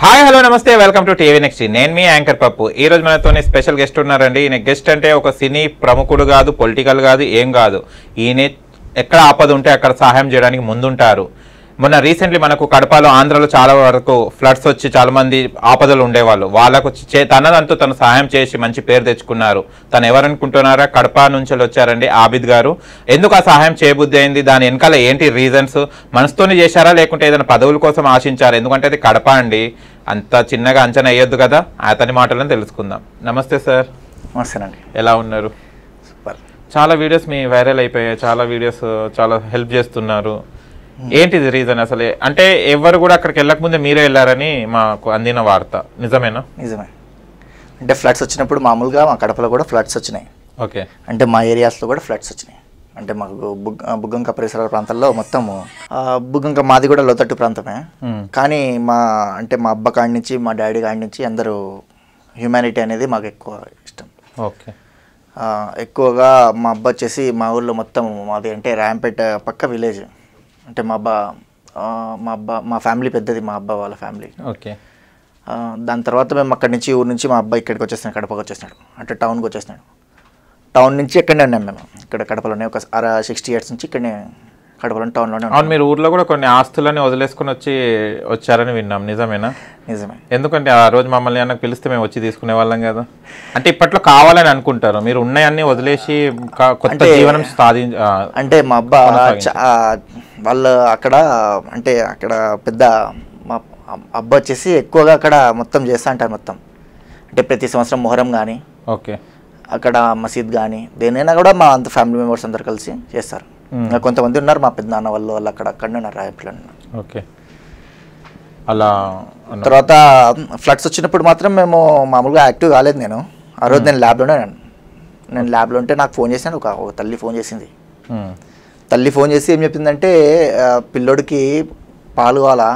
Hi hello నమస్తే welcome to TV next నేను మీ యాంకర్ పప్పు ఈ రోజు మనతోనే స్పెషల్ గెస్ట్ ఉన్నారండి ఈయన గెస్ట్ అంటే ఒక సినీ ప్రముఖుడు కాదు పొలిటికల్ కాదు ఏం కాదు ఈయన ఎక్కడ ఆపద ఉంటే అక్కడ సహాయం చేయడానికి ముందుంటారు మొన్న రీసెంట్లీ మనకు కడపలో ఆంధ్రలో చాలా వరకు ఫ్లడ్స్ వచ్చి చాలా మంది ఆపదలు ఉండేవాళ్ళు వాళ్ళకు చే తను సహాయం చేసి మంచి పేరు తెచ్చుకున్నారు తను ఎవరనుకుంటున్నారా కడప నుంచి వచ్చారండి ఆబిద్ గారు ఎందుకు ఆ సహాయం చేయబుద్ధి అయింది దాని వెనకాల ఏంటి రీజన్స్ మనసుతోనే చేశారా లేకుంటే ఏదైనా పదవుల కోసం ఆశించారా ఎందుకంటే అది కడప అండి అంత చిన్నగా అంచనా వేయొద్దు కదా అతని మాటలను తెలుసుకుందాం నమస్తే సార్ నమస్తే అండి ఎలా ఉన్నారు సూపర్ చాలా వీడియోస్ మీ వైరల్ అయిపోయాయి చాలా వీడియోస్ చాలా హెల్ప్ చేస్తున్నారు ఏంటిది రీజన్ అసలు అంటే ఎవరు కూడా అక్కడికి వెళ్ళకముందే మీరే వెళ్ళారని మాకు అందిన వార్త నిజమేనా నిజమే అంటే ఫ్లడ్స్ వచ్చినప్పుడు మామూలుగా మా కడపలో కూడా ఫ్లడ్స్ వచ్చినాయి ఓకే అంటే మా ఏరియాస్లో కూడా ఫ్లడ్స్ వచ్చినాయి అంటే మాకు బుగ్గ బుగ్గంక పరిసర ప్రాంతాల్లో మొత్తము బుగ్గంక మాది కూడా లోతట్టు ప్రాంతమే కానీ మా అంటే మా అబ్బ కాడి నుంచి మా డాడీ కాడి నుంచి అందరూ హ్యూమానిటీ అనేది మాకు ఎక్కువ ఇష్టం ఓకే ఎక్కువగా మా అబ్బ వచ్చేసి మా ఊర్లో మొత్తం మాది అంటే ర్యాంపేట పక్క విలేజ్ అంటే మా అబ్బ మా అబ్బ మా ఫ్యామిలీ పెద్దది మా అబ్బ వాళ్ళ ఫ్యామిలీ ఓకే దాని తర్వాత మేము అక్కడి నుంచి ఊరు నుంచి మా అబ్బాయి ఇక్కడికి వచ్చేసాడు కడపకి వచ్చేసినాడు అంటే టౌన్కి వచ్చేసినాడు టౌన్ నుంచి ఇక్కడనే ఉన్నాం మేము ఇక్కడ కడపలోనే ఒక అర సిక్స్టీ ఇయర్స్ నుంచి ఇక్కడనే కడపలో టౌన్లోనే అవును మీరు ఊర్లో కూడా కొన్ని ఆస్తులని వదిలేసుకుని వచ్చి వచ్చారని విన్నాం నిజమేనా నిజమే ఎందుకంటే ఆ రోజు మమ్మల్ని అన్న పిలిస్తే మేము వచ్చి తీసుకునే వాళ్ళం కదా అంటే ఇప్పట్లో కావాలని అనుకుంటారు మీరు ఉన్నాయన్నీ వదిలేసి కొత్త జీవనం సాధి అంటే మా అబ్బా వాళ్ళు అక్కడ అంటే అక్కడ పెద్ద మా అబ్బా వచ్చేసి ఎక్కువగా అక్కడ మొత్తం చేస్తా అంటారు మొత్తం అంటే ప్రతి సంవత్సరం మొహరం కానీ ఓకే అక్కడ మసీద్ కానీ దేనైనా కూడా మా అంత ఫ్యామిలీ మెంబర్స్ అందరు కలిసి చేస్తారు కొంతమంది ఉన్నారు మా పెద్ద నాన్న వాళ్ళు వాళ్ళు అక్కడ అక్కడనే ఉన్నారు రాయపల్లి ఓకే అలా తర్వాత ఫ్లడ్స్ వచ్చినప్పుడు మాత్రం మేము మామూలుగా యాక్టివ్ కాలేదు నేను ఆ రోజు నేను ల్యాబ్లోనే నేను ల్యాబ్లో ఉంటే నాకు ఫోన్ చేశాను ఒక తల్లి ఫోన్ చేసింది తల్లి ఫోన్ చేసి ఏం చెప్పిందంటే పిల్లోడికి పాలు కావాలా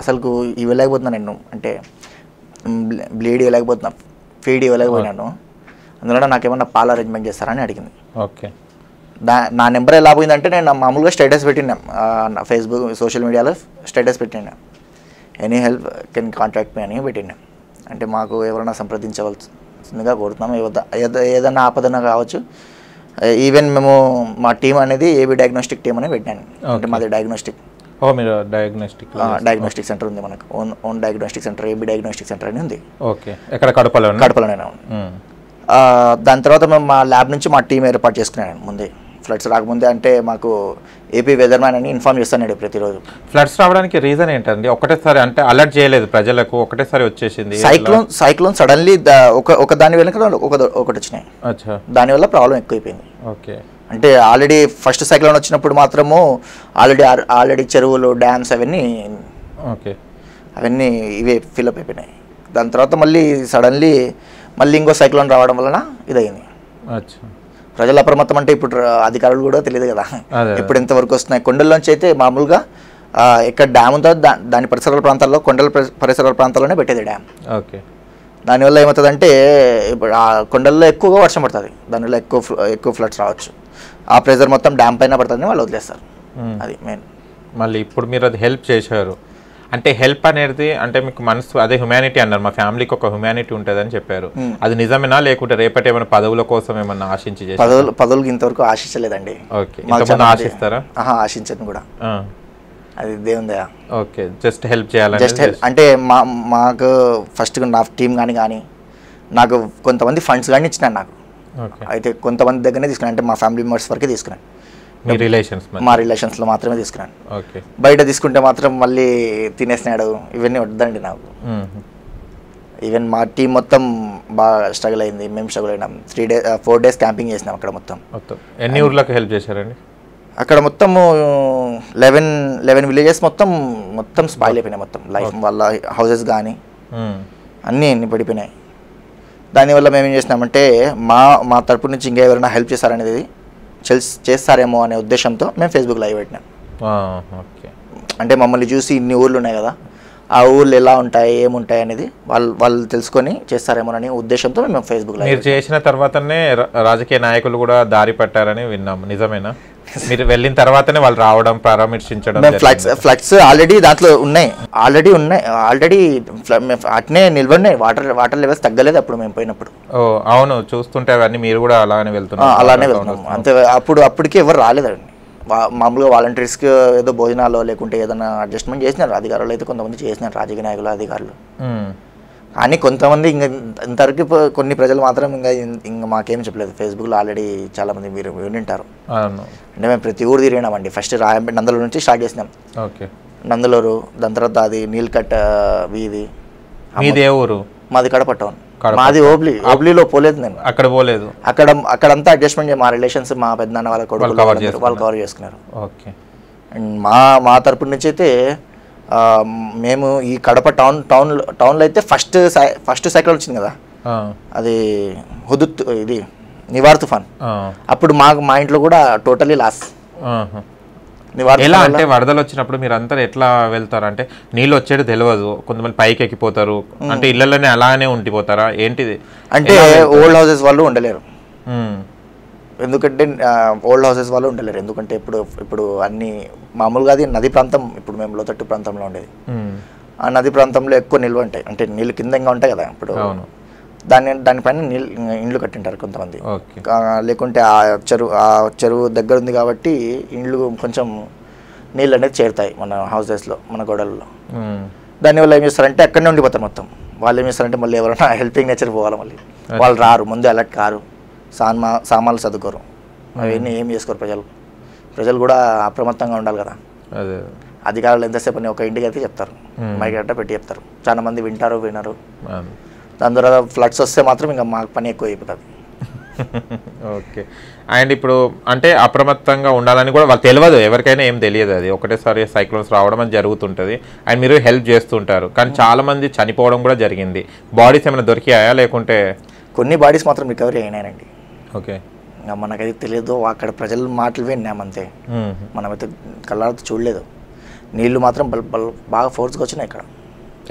అసలు ఇవ్వలేకపోతున్నాను నేను అంటే బ్లీడ్ ఇవ్వలేకపోతున్నా ఫీడ్ ఇవ్వలేకపోయినాను నాకు ఏమన్నా పాల అరేంజ్మెంట్ చేస్తారని అడిగింది ఓకే దా నా నెంబర్ ఎలా పోయిందంటే నేను మామూలుగా స్టేటస్ పెట్టినా ఫేస్బుక్ సోషల్ మీడియాలో స్టేటస్ పెట్టిన any help can contact me అని పెట్టిండే అంటే మాకు ఎవరైనా సంప్రదించవలసిందిగా కోరుతున్నాము ఏదైనా ఆపదన కావచ్చు ఈవెన్ మేము మా టీం అనేది ఏబీ డయాగ్నోస్టిక్ టీం అని పెట్టాను అంటే మాది డయాగ్నోస్టిక్ ఓ మీరు డయాగ్నోస్టిక్ డయాగ్నోస్టిక్ సెంటర్ ఉంది మనకు own own diagnostic centre AB diagnostic centre అని ఉంది ఓకే ఎక్కడ కడపలో కడపలోనే దాని తర్వాత మేము మా ల్యాబ్ నుంచి మా టీం ఏర్పాటు చేసుకున్నాను ముందే ఫ్లడ్స్ రాకముందే అంటే మాకు ఏపీ వెదర్ మ్యాన్ అని ఇన్ఫామ్ చేస్తానండి ప్రతిరోజు ఫ్లడ్స్ రావడానికి రీజన్ ఏంటండి ఒకటేసారి అంటే అలర్ట్ చేయలేదు ప్రజలకు ఒకటేసారి వచ్చేసింది సైక్లోన్ సైక్లోన్ సడన్లీ ఒక ఒక దాని వెళ్ళక ఒక ఒకటి వచ్చినాయి దానివల్ల ప్రాబ్లం ఎక్కువైపోయింది ఓకే అంటే ఆల్రెడీ ఫస్ట్ సైక్లోన్ వచ్చినప్పుడు మాత్రము ఆల్రెడీ ఆల్రెడీ చెరువులు డ్యామ్స్ అవన్నీ ఓకే అవన్నీ ఇవే ఫిల్అప్ అయిపోయినాయి దాని తర్వాత మళ్ళీ సడన్లీ మళ్ళీ ఇంకో సైక్లోన్ రావడం వలన ఇదైంది ప్రజల అప్రమత్తం అంటే ఇప్పుడు అధికారులు కూడా తెలియదు కదా ఇప్పుడు ఎంతవరకు వస్తున్నాయి కొండల్లోంచి అయితే మామూలుగా ఇక్కడ డ్యామ్ ఉందో దాని పరిసరాల ప్రాంతాల్లో కొండల పరిసరాల ప్రాంతాల్లోనే పెట్టేది డ్యామ్ ఓకే దానివల్ల ఏమవుతుందంటే ఇప్పుడు ఆ కొండల్లో ఎక్కువగా వర్షం పడుతుంది దానివల్ల ఎక్కువ ఎక్కువ ఫ్లడ్స్ రావచ్చు ఆ ప్రెజర్ మొత్తం డ్యామ్ పైన పడుతుందని వాళ్ళు వదిలేస్తారు అది మెయిన్ మళ్ళీ ఇప్పుడు మీరు అది హెల్ప్ చేశారు అంటే హెల్ప్ అనేది అంటే మీకు మనసు అదే హ్యుమానిటీ అన్నారు మా ఫ్యామిలీకి ఒక హ్యుమానిటీ ఉంటుందని చెప్పారు అది నిజమేనా లేకుంటే రేపటి ఏమైనా పదవుల కోసం ఏమన్నా ఆశించి పదవులు పదవులకు ఇంతవరకు ఆశించలేదండి ఓకే ఆశిస్తారా ఆశించను కూడా అది దేవుందా ఓకే జస్ట్ హెల్ప్ చేయాలి జస్ట్ హెల్ప్ అంటే మా మాకు ఫస్ట్ నా టీం కానీ కానీ నాకు కొంతమంది ఫండ్స్ కానీ ఇచ్చినాను నాకు అయితే కొంతమంది దగ్గరనే తీసుకున్నాను అంటే మా ఫ్యామిలీ మెంబర్స్ వరకే తీసుకున్నాను రిలేషన్స్ మా రిలేషన్స్లో మాత్రమే తీసుకున్నాను బయట తీసుకుంటే మాత్రం మళ్ళీ తినేసినాడు ఇవన్నీ వద్దండి నాకు ఈవెన్ మా టీం మొత్తం బాగా స్ట్రగుల్ అయింది మేము స్ట్రగుల్ అయినాం three days four days camping చేసినాం అక్కడ మొత్తం ఎన్ని ఊర్లకు హెల్ప్ చేశారండి అక్కడ మొత్తము లెవెన్ లెవెన్ విలేజెస్ మొత్తం మొత్తం స్పాయిల్ అయిపోయినాయి మొత్తం లైఫ్ వల్ల హౌసెస్ కానీ అన్నీ ఎన్ని పడిపోయినాయి దానివల్ల మేము ఏం చేసినామంటే మా మా తరపు నుంచి ఇంకా ఎవరైనా హెల్ప్ చేశారనేది చేస్తారేమో అనే ఉద్దేశంతో మేము ఫేస్బుక్ లైవ్ పెట్టినాం ఓకే అంటే మమ్మల్ని చూసి ఇన్ని ఊర్లు ఉన్నాయి కదా ఆ ఊళ్ళు ఎలా ఉంటాయి ఏముంటాయి అనేది వాళ్ళు వాళ్ళు తెలుసుకొని చేస్తారేమోనని ఉద్దేశంతో మేము ఫేస్బుక్ మీరు చేసిన తర్వాతనే రాజకీయ నాయకులు కూడా దారి పట్టారని విన్నాము నిజమేనా మీరు వెళ్ళిన తర్వాతనే వాళ్ళు రావడం ప్రారంభించడం ఫ్లక్స్ ఫ్లక్స్ ఆల్రెడీ దాంట్లో ఉన్నాయి ఆల్రెడీ ఉన్నాయి ఆల్రెడీ అట్నే నిల్వన్నాయి వాటర్ వాటర్ లెవెల్స్ తగ్గలేదు అప్పుడు మేము పోయినప్పుడు ఓ అవును చూస్తుంటే అవన్నీ మీరు కూడా అలానే వెళ్తున్నాం అలానే వెళ్తున్నాం అంతే అప్పుడు అప్పటికి ఎవరు రాలేదండి మామూలుగా వాలంటీర్స్కి ఏదో భోజనాలు లేకుంటే ఏదైనా అడ్జస్ట్మెంట్ చేసినారు అధికారులు అయితే కొంతమంది చేసినారు రాజకీయ నాయకులు అధికారులు కానీ కొంతమంది ఇంకా ఇంతవరకు కొన్ని ప్రజలు మాత్రం ఇంకా ఇంకా మాకేం చెప్పలేదు ఫేస్బుక్లో ఆల్రెడీ చాలామంది మీరు వింటారు అంటే మేము ప్రతి ఊరు తిరిగినామండి ఫస్ట్ రాయంపేట నందలూరు నుంచి స్టార్ట్ చేసినాం నందలూరు దాని తర్వాత అది నీల్కట్ వీధి ఊరు మాది కడప టౌన్ మాది ఓబ్లీ ఓబ్లీలో పోలేదు నేను అక్కడ పోలేదు అక్కడ అక్కడంతా అడ్జస్ట్మెంట్ మా రిలేషన్స్ మా పెద్దనాన్న వాళ్ళ కొడుకు వాళ్ళు కవర్ చేసుకున్నారు ఓకే అండ్ మా మా తరపు నుంచి అయితే మేము ఈ కడప టౌన్ టౌన్ టౌన్లో అయితే ఫస్ట్ ఫస్ట్ సైకిల్ వచ్చింది కదా అది హుదుత్ ఇది నివార్ తుఫాన్ అప్పుడు మాకు మా ఇంట్లో కూడా టోటలీ లాస్ ఎలా అంటే వరదలు వచ్చినప్పుడు మీరు అంతా ఎట్లా వెళ్తారు అంటే నీళ్ళు వచ్చేది తెలియదు కొంతమంది పైకి ఎక్కిపోతారు అంటే ఇళ్లలోనే అలానే ఉండిపోతారా ఏంటిది అంటే ఓల్డ్ హౌసెస్ వాళ్ళు ఉండలేరు ఎందుకంటే ఓల్డ్ హౌసెస్ వాళ్ళు ఉండలేరు ఎందుకంటే ఇప్పుడు ఇప్పుడు అన్ని మామూలుగా అది నది ప్రాంతం ఇప్పుడు మేము లోతట్టు ప్రాంతంలో ఉండేది ఆ నది ప్రాంతంలో ఎక్కువ నిల్వ ఉంటాయి అంటే నీళ్ళు కిందంగా ఉంటాయి కదా ఇప్పుడు దాని దానిపైన నీళ్ళు ఇండ్లు కట్టింటారు కొంతమంది లేకుంటే ఆ చెరువు ఆ చెరువు దగ్గర ఉంది కాబట్టి ఇండ్లు కొంచెం నీళ్ళు అనేది చేరుతాయి మన హౌసెస్లో మన గోడల్లో దానివల్ల ఏం చేస్తారంటే అక్కడనే ఉండిపోతారు మొత్తం వాళ్ళు ఏం చేస్తారంటే మళ్ళీ ఎవరైనా హెల్పింగ్ నేచర్ పోవాలి మళ్ళీ వాళ్ళు రారు ముందే అలర్ట్ కారు సామా సామాన్లు చదువుకోరు అవన్నీ ఏం చేసుకోరు ప్రజలు ప్రజలు కూడా అప్రమత్తంగా ఉండాలి కదా అధికారులు ఎంతసేపు అని ఒక ఇంటికి అయితే చెప్తారు మైకి అట్ట పెట్టి చెప్తారు చాలా మంది వింటారు వినరు దాని ద్వారా ఫ్లడ్స్ వస్తే మాత్రం ఇంకా మాకు పని ఎక్కువ అయిపోతుంది ఓకే అండ్ ఇప్పుడు అంటే అప్రమత్తంగా ఉండాలని కూడా వాళ్ళు తెలియదు ఎవరికైనా ఏం తెలియదు అది ఒకటేసారి సైక్లోన్స్ రావడం అని జరుగుతుంటుంది అండ్ మీరు హెల్ప్ చేస్తుంటారు కానీ hmm. చాలామంది చనిపోవడం కూడా జరిగింది బాడీస్ ఏమైనా దొరికాయా లేకుంటే కొన్ని బాడీస్ మాత్రం రికవరీ అయినాయండి ఓకే మనకైతే తెలియదు అక్కడ ప్రజలు మాటలు విన్నాం అంతే hmm. మనమైతే కళ్ళతో చూడలేదు నీళ్లు మాత్రం బాగా ఫోర్స్గా వచ్చినాయి ఇక్కడ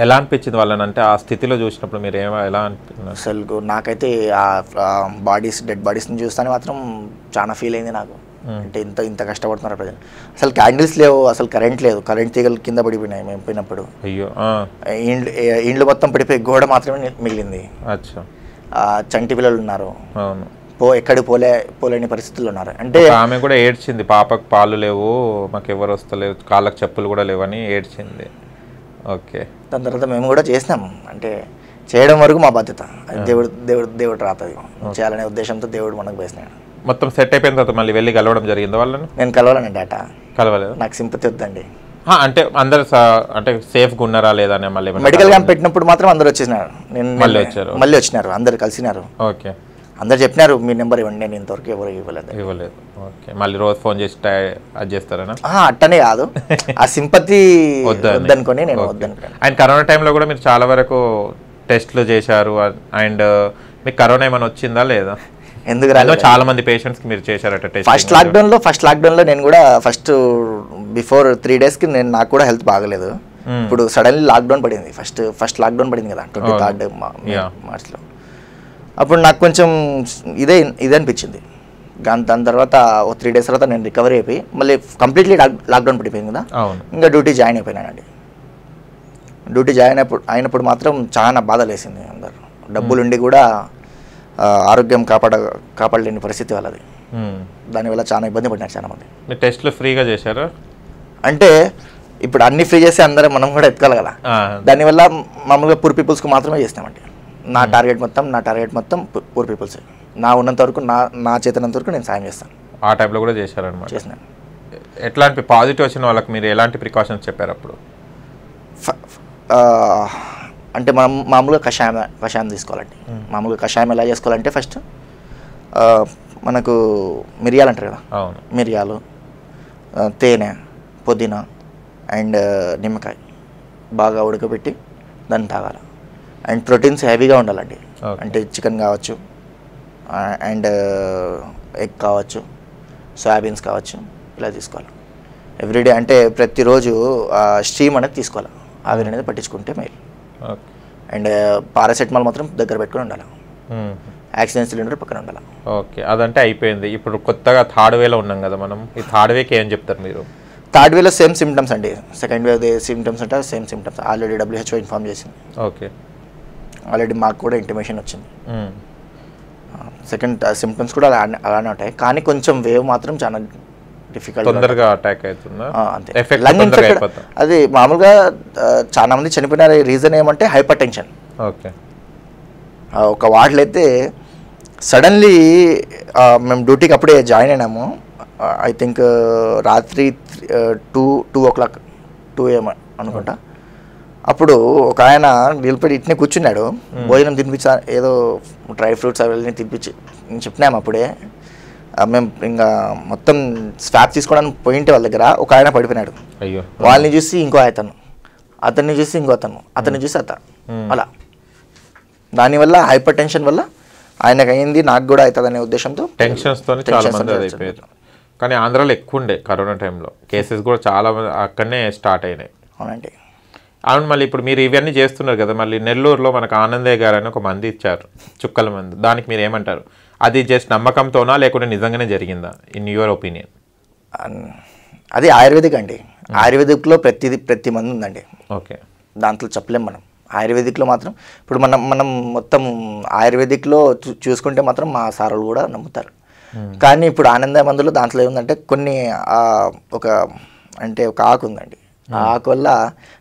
ఎలా అనిపించింది వాళ్ళని అంటే ఆ స్థితిలో చూసినప్పుడు మీరు ఏమో ఎలా అనిపించింది అసలు నాకైతే ఆ బాడీస్ డెడ్ బాడీస్ని చూస్తానే మాత్రం చాలా ఫీల్ అయింది నాకు అంటే ఇంత ఇంత కష్టపడుతున్నారు ప్రజలు అసలు క్యాండిల్స్ లేవు అసలు కరెంట్ లేదు కరెంట్ తీగలు కింద పడిపోయినాయి మేము పోయినప్పుడు అయ్యో ఇండ్లు ఇండ్లు మొత్తం పడిపోయి గోడ మాత్రమే మిగిలింది చంటి పిల్లలు ఉన్నారు అవును పో ఎక్కడ పోలే పోలేని పరిస్థితులు ఉన్నారు అంటే ఆమె కూడా ఏడ్చింది పాపకు పాలు లేవు మాకు ఎవరు వస్తలేరు కాళ్ళకు చెప్పులు కూడా లేవని ఏడ్చింది ఓకే దాని తర్వాత మేము కూడా చేసినాం అంటే చేయడం వరకు మా బాధ్యత దేవుడు దేవుడు దేవుడు రాతది చేయాలనే ఉద్దేశంతో దేవుడు మనకు వేసినాడు మొత్తం సెట్ అయిపోయిన తర్వాత మళ్ళీ వెళ్ళి కలవడం జరిగింది వాళ్ళని నేను కలవాలని డేటా కలవలేదు నాకు సింపతి వద్దండి అంటే అందరు అంటే సేఫ్గా ఉన్నారా లేదా మళ్ళీ మెడికల్ క్యాంప్ పెట్టినప్పుడు మాత్రం అందరు వచ్చేసినారు నేను మళ్ళీ వచ్చారు మళ్ళీ వచ్చినారు అందరు కలిసినారు ఓకే అందరు చెప్పినారు మీ నెంబర్ ఇవ్వండి నేను ఇంతవరకు ఎవరు ఇవ్వలేదు ఇవ్వలేదు ఓకే మళ్ళీ రోజు ఫోన్ చేసి అది చేస్తారా అట్టనే కాదు ఆ సింపతి వద్దనుకొని నేను వద్దనుకున్నాను అండ్ కరోనా టైంలో కూడా మీరు చాలా వరకు టెస్ట్లు చేశారు అండ్ uh, మీకు కరోనా ఏమైనా వచ్చిందా లేదా ఎందుకు రాలేదు చాలా మంది పేషెంట్స్ మీరు చేశారట టెస్ట్ ఫస్ట్ లాక్డౌన్లో ఫస్ట్ లాక్డౌన్లో నేను కూడా ఫస్ట్ బిఫోర్ త్రీ డేస్ కి నేను నాకు కూడా హెల్త్ బాగలేదు hmm. ఇప్పుడు సడన్లీ లాక్డౌన్ పడింది ఫస్ట్ ఫస్ట్ లాక్డౌన్ పడింది కదా ట్వంటీ థర్డ్ మార్చ్లో అప్పుడు నాకు కొంచెం ఇదే ఇదే అనిపించింది దాని దాని తర్వాత ఓ త్రీ డేస్ తర్వాత నేను రికవరీ అయిపోయి మళ్ళీ కంప్లీట్లీ లాక్డౌన్ పడిపోయింది కదా ఇంకా డ్యూటీ జాయిన్ అయిపోయినానండి డ్యూటీ జాయిన్ అయినప్పుడు అయినప్పుడు మాత్రం చాలా బాధలేసింది అందరు డబ్బులుండి కూడా ఆరోగ్యం కాపాడ కాపాడలేని పరిస్థితి వాళ్ళది దానివల్ల చాలా ఇబ్బంది పడినారు చాలా మంది టెస్ట్లు ఫ్రీగా చేశారు అంటే ఇప్పుడు అన్ని ఫ్రీ చేసి అందరం మనం కూడా ఎత్తుకోవాలి కదా దానివల్ల మామూలుగా పూర్ పీపుల్స్కి మాత్రమే చేసినామండి నా టార్గెట్ మొత్తం నా టార్గెట్ మొత్తం పూర్ పీపుల్స్ నా ఉన్నంత వరకు నా నా చేతనంత వరకు నేను సాయం చేస్తాను ఆ టైప్లో కూడా చేశారనమాట చేసినాను ఎట్లాంటి పాజిటివ్ వచ్చిన వాళ్ళకి మీరు ఎలాంటి ప్రికాషన్స్ చెప్పారు అప్పుడు అంటే మనం మామూలుగా కషాయం కషాయం తీసుకోవాలండి మామూలుగా కషాయం ఎలా చేసుకోవాలంటే ఫస్ట్ మనకు మిరియాలు అంటారు కదా మిరియాలు తేనె పుదీనా అండ్ నిమ్మకాయ బాగా ఉడకబెట్టి దాన్ని తాగాలి అండ్ ప్రోటీన్స్ హెవీగా ఉండాలండి అంటే చికెన్ కావచ్చు అండ్ ఎగ్ కావచ్చు సోయాబీన్స్ కావచ్చు ఇలా తీసుకోవాలి ఎవ్రీడే అంటే ప్రతిరోజు స్ట్రీమ్ అనేది తీసుకోవాలి ఆవిరి అనేది పట్టించుకుంటే మేలు అండ్ పారాసెటమాల్ మాత్రం దగ్గర పెట్టుకుని ఉండాలి ఆక్సిజన్ సిలిండర్ పక్కన ఉండాలి ఓకే అదంటే అయిపోయింది ఇప్పుడు కొత్తగా థర్డ్ వేలో ఉన్నాం కదా మనం ఈ థర్డ్ వేకి ఏం చెప్తారు మీరు థర్డ్ వేలో సేమ్ సిమ్టమ్స్ అండి సెకండ్ వేవ్ సిమ్టమ్స్ అంటే same symptoms already WHO inform చేసింది ఓకే ఆల్రెడీ మాకు కూడా ఇంటిమేషన్ వచ్చింది సెకండ్ సింప్టమ్స్ కూడా అలా అలానే ఉంటాయి కానీ కొంచెం వేవ్ మాత్రం చాలా డిఫికల్ట్ తొందరగా అటాక్ అవుతుంది అది మామూలుగా చాలా మంది చనిపోయిన రీజన్ ఏమంటే హైపర్ టెన్షన్ ఓకే ఒక అయితే సడన్లీ మేము డ్యూటీకి అప్పుడే జాయిన్ అయినాము ఐ థింక్ రాత్రి two two o'clock two ఏమో అనుకుంటా అప్పుడు ఒక ఆయన నిలబడి ఇట్నే కూర్చున్నాడు భోజనం తినిపించా ఏదో డ్రై ఫ్రూట్స్ అవన్నీ తినిపించి చెప్పినాము అప్పుడే మేము ఇంకా మొత్తం స్వాప్ తీసుకోవడానికి పోయింటే వాళ్ళ దగ్గర ఒక ఆయన పడిపోయినాడు వాళ్ళని చూసి ఇంకో అతను అతన్ని చూసి ఇంకో అతను అతన్ని చూసి అత అలా దానివల్ల హైపర్ టెన్షన్ వల్ల ఆయనకు అయింది నాకు కూడా అవుతుంది అనే ఉద్దేశంతో టెన్షన్స్తో చాలా మంది అయిపోయారు కానీ ఆంధ్రాలో ఎక్కువ ఉండే కరోనా టైంలో కేసెస్ కూడా చాలా మంది అక్కడనే స్టార్ట్ అయినాయి అవునండి అవును మళ్ళీ ఇప్పుడు మీరు ఇవన్నీ చేస్తున్నారు కదా మళ్ళీ నెల్లూరులో మనకు ఆనందయ్య గారు అని ఒక మంది ఇచ్చారు చుక్కల మంది దానికి మీరు ఏమంటారు అది జస్ట్ నమ్మకంతోనా లేకుంటే నిజంగానే జరిగిందా ఇన్ యువర్ ఒపీనియన్ అది ఆయుర్వేదిక్ అండి ఆయుర్వేదిక్లో ప్రతిది ప్రతి మంది ఉందండి ఓకే దాంట్లో చెప్పలేం మనం ఆయుర్వేదిక్లో మాత్రం ఇప్పుడు మనం మనం మొత్తం ఆయుర్వేదిక్లో చూసుకుంటే మాత్రం మా సారులు కూడా నమ్ముతారు కానీ ఇప్పుడు ఆనంద మందులు దాంట్లో ఏముందంటే కొన్ని ఒక అంటే ఒక ఆకు ఉందండి Hmm. ఆకు వల్ల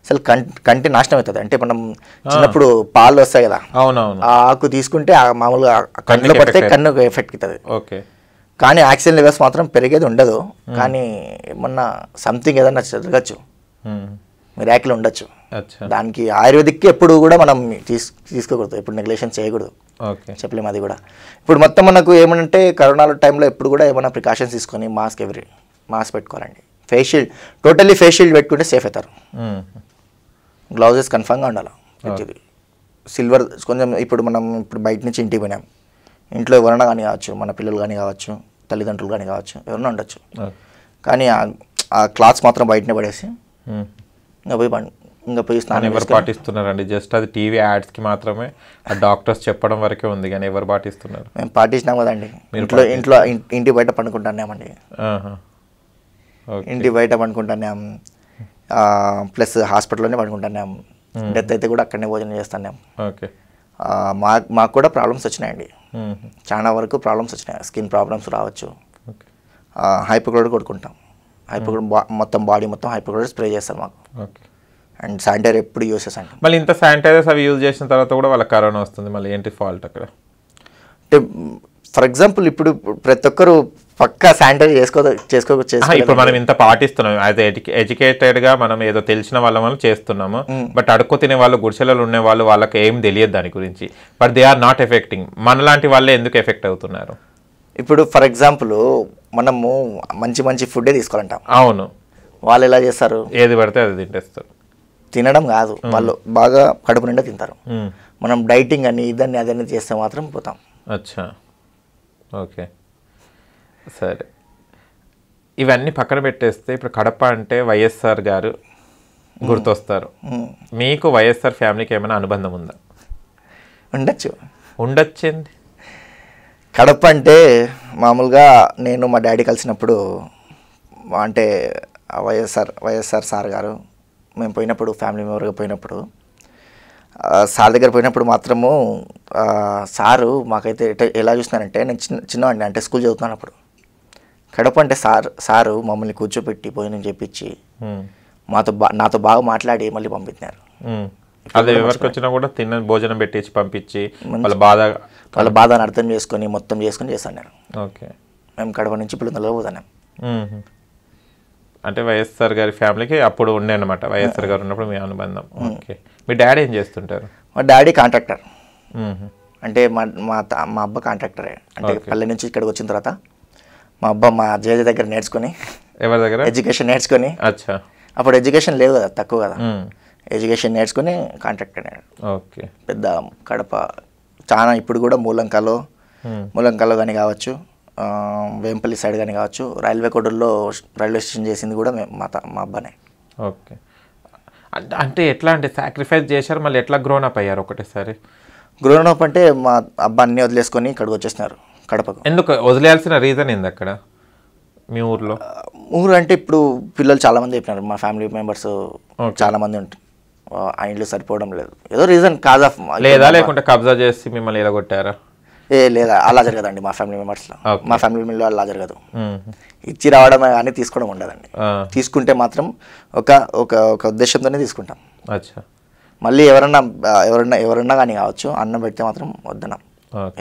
అసలు కంటి కంటి నాశనం అవుతుంది అంటే మనం చిన్నప్పుడు పాలు వస్తాయి కదా ఆ ఆకు తీసుకుంటే మామూలుగా కంటిలో పడితే కన్నుకు ఎఫెక్ట్ అవుతుంది ఓకే కానీ ఆక్సిజన్ లెవెల్స్ మాత్రం పెరిగేది ఉండదు hmm. కానీ మొన్న సంథింగ్ ఏదన్నా జరగచ్చు hmm. మిరాకిల్ ఉండొచ్చు దానికి ఆయుర్వేదిక్ ఎప్పుడు కూడా మనం తీసుకోకూడదు ఎప్పుడు నెగ్లేషన్ చేయకూడదు చెప్పలేము అది కూడా ఇప్పుడు మొత్తం మనకు ఏమంటే కరోనా టైంలో ఎప్పుడు కూడా ఏమైనా ప్రికాషన్స్ తీసుకొని మాస్క్ ఎవరి మాస్క్ పెట్టుకోవాలండి face shield totally face shield పెట్టుకుంటే సేఫ్ అవుతారు గ్లౌజెస్ కన్ఫామ్గా ఉండాలి మంచిది సిల్వర్ కొంచెం ఇప్పుడు మనం ఇప్పుడు బయట నుంచి ఇంటికి పోయినాం ఇంట్లో ఎవరైనా కానీ కావచ్చు మన పిల్లలు కానీ కావచ్చు తల్లిదండ్రులు కానీ కావచ్చు ఎవరైనా ఉండొచ్చు కానీ ఆ క్లాత్స్ మాత్రం బయటనే పడేసి ఇంకా పోయి ఇంకా పోయి స్నానం ఎవరు పాటిస్తున్నారండి జస్ట్ అది టీవీ యాడ్స్కి మాత్రమే ఆ డాక్టర్స్ చెప్పడం వరకే ఉంది కానీ ఎవరు పాటిస్తున్నారు మేము పాటించినాం కదండి ఇంట్లో ఇంట్లో ఇంటి బయట పండుకుంటున్నామండి ఇంటి బయట పండుకుంటానే ప్లస్ హాస్పిటల్లోనే పండుకుంటానే hmm. డెత్ అయితే కూడా అక్కడనే భోజనం చేస్తానే ఓకే మాకు కూడా ప్రాబ్లమ్స్ వచ్చినాయండి hmm. చాలా వరకు ప్రాబ్లమ్స్ వచ్చినాయి స్కిన్ ప్రాబ్లమ్స్ రావచ్చు హైపోక్లోరైడ్ కొడుకుంటాం హైపోక్లోరైడ్ మొత్తం బాడీ మొత్తం హైపోక్లోరైడ్ స్ప్రే చేస్తారు మాకు అండ్ శానిటైజర్ ఎప్పుడు యూస్ చేస్తాం మళ్ళీ ఇంత శానిటైజర్స్ అవి యూజ్ చేసిన తర్వాత కూడా వాళ్ళ కరోనా వస్తుంది మళ్ళీ ఏంటి ఫాల్ట్ అక్కడ అంటే ఫర్ ఎగ్జాంపుల్ ఇప్పుడు ప్రతి ఒక్కరు పక్కా శానిటైజ్ చేసుకో చేసుకో ఇప్పుడు మనం ఇంత పాటిస్తున్నాం యాజ్ ఎడ్యుకేటెడ్ గా మనం ఏదో తెలిసిన వాళ్ళ మనం చేస్తున్నాము బట్ అడుక్కు తినే వాళ్ళు గుడిసెలలో ఉండే వాళ్ళు వాళ్ళకి ఏం తెలియదు దాని గురించి but they are not affecting మనలాంటి వాళ్ళే ఎందుకు ఎఫెక్ట్ అవుతున్నారు ఇప్పుడు ఫర్ ఎగ్జాంపుల్ మనము మంచి మంచి ఫుడ్డే తీసుకోవాలంటాం అవును వాళ్ళు ఎలా చేస్తారు ఏది పడితే అది తింటేస్తారు తినడం కాదు వాళ్ళు బాగా కడుపు నిండా తింటారు మనం డైటింగ్ అని ఇదని అదని చేస్తే మాత్రం పోతాం అచ్చా ఓకే సరే ఇవన్నీ పక్కన పెట్టేస్తే ఇప్పుడు కడప అంటే వైఎస్ఆర్ గారు గుర్తొస్తారు మీకు వైఎస్ఆర్ ఫ్యామిలీకి ఏమైనా అనుబంధం ఉందా ఉండొచ్చు ఉండొచ్చింది కడప అంటే మామూలుగా నేను మా డాడీ కలిసినప్పుడు అంటే వైఎస్ఆర్ వైఎస్ఆర్ సార్ గారు మేము పోయినప్పుడు ఫ్యామిలీ మెంబర్గా పోయినప్పుడు సార్ దగ్గర పోయినప్పుడు మాత్రము సారు మాకైతే ఎలా చూసినారంటే నేను చిన్న చిన్నవాడిని అంటే స్కూల్ చదువుతున్నప్పుడు కడప అంటే సార్ సారు మమ్మల్ని కూర్చోపెట్టి భోజనం చెప్పించి మాతో బా నాతో బాగా మాట్లాడి మళ్ళీ పంపించారు అదే ఎవరికి వచ్చినా కూడా తిన్న భోజనం పెట్టేసి పంపించి వాళ్ళ బాధ వాళ్ళ బాధను అర్థం చేసుకొని మొత్తం చేసుకొని చేస్తాను ఓకే మేము కడప నుంచి పిల్లలు పోతాను అంటే వైఎస్ఆర్ గారి ఫ్యామిలీకి అప్పుడు ఉండే అనమాట వైఎస్ఆర్ గారు ఉన్నప్పుడు మీ అనుబంధం ఓకే మీ డాడీ ఏం చేస్తుంటారు మా డాడీ కాంట్రాక్టర్ అంటే మా మా మా అబ్బ కాంట్రాక్టరే అంటే పల్లె నుంచి ఇక్కడికి వచ్చిన తర్వాత మా అబ్బా మా జేజ దగ్గర నేర్చుకుని ఎవరి దగ్గర ఎడ్యుకేషన్ నేర్చుకుని అచ్చా అప్పుడు ఎడ్యుకేషన్ లేదు కదా తక్కువ కదా ఎడ్యుకేషన్ నేర్చుకుని కాంట్రాక్ట్ ఓకే పెద్ద కడప చాలా ఇప్పుడు కూడా మూలంకలో మూలంకలో కానీ కావచ్చు వేంపల్లి సైడ్ కానీ కావచ్చు రైల్వే కోడల్లో రైల్వే స్టేషన్ చేసింది కూడా మా మా అబ్బానే ఓకే అంటే ఎట్లా అంటే సాక్రిఫైస్ చేశారు మళ్ళీ ఎట్లా గ్రోన్ అప్ అయ్యారు ఒకటేసారి గ్రోన్ అప్ అంటే మా అబ్బాన్ని వదిలేసుకొని ఇక్కడికి వచ్చేసినారు కడపకు ఎందుకు వదిలేయాల్సిన రీజన్ ఏంది అక్కడ మీ ఊర్లో ఊరు అంటే ఇప్పుడు పిల్లలు చాలామంది చెప్పినారు మా ఫ్యామిలీ మెంబర్స్ చాలామంది ఉంటారు ఆ ఇంట్లో సరిపోవడం లేదు ఏదో రీజన్ కాజ్ ఆఫ్ లేదా లేకుంటే కబ్జా చేసి మిమ్మల్ని ఎలగొట్టారా ఏ లేదా అలా జరగదండి మా ఫ్యామిలీ మెంబర్స్లో మా ఫ్యామిలీ మెంబర్లో అలా జరగదు ఇచ్చి రావడమే కానీ తీసుకోవడం ఉండదండి తీసుకుంటే మాత్రం ఒక ఒక ఒక ఉద్దేశంతోనే తీసుకుంటాం మళ్ళీ ఎవరన్నా ఎవరన్నా ఎవరన్నా కానీ కావచ్చు అన్నం పెడితే మాత్రం వద్దనం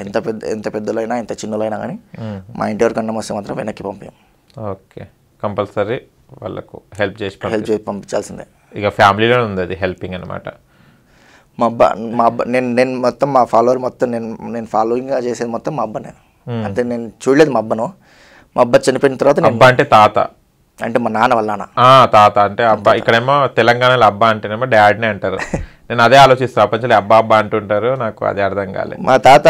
ఎంత పెద్ద ఎంత పెద్దలైనా ఎంత చిన్నలైనా కానీ మా ఇంటి వరకు అన్నం వస్తే మాత్రం వెనక్కి పంపాం ఓకే కంపల్సరీ వాళ్ళకు హెల్ప్ చేసి హెల్ప్ చేసి పంపించాల్సిందే ఇక ఫ్యామిలీలో ఉంది అది హెల్పింగ్ అనమాట మా అబ్బా మా అబ్బా నేను నేను మొత్తం మా ఫాలోవర్ మొత్తం నేను నేను ఫాలోయింగ్గా చేసేది మొత్తం మా అబ్బనే అంటే నేను చూడలేదు మా అబ్బను మా అబ్బా చనిపోయిన తర్వాత అబ్బా అంటే తాత అంటే మా నాన్న వాళ్ళ నాన్న తాత అంటే అబ్బా ఇక్కడేమో తెలంగాణలో అబ్బా అంటేనేమో డాడీనే అంటారు నేను అదే ఆలోచిస్తాను ప్రపంచంలో అబ్బా అబ్బా అంటుంటారు నాకు అదే అర్థం కాలేదు మా తాత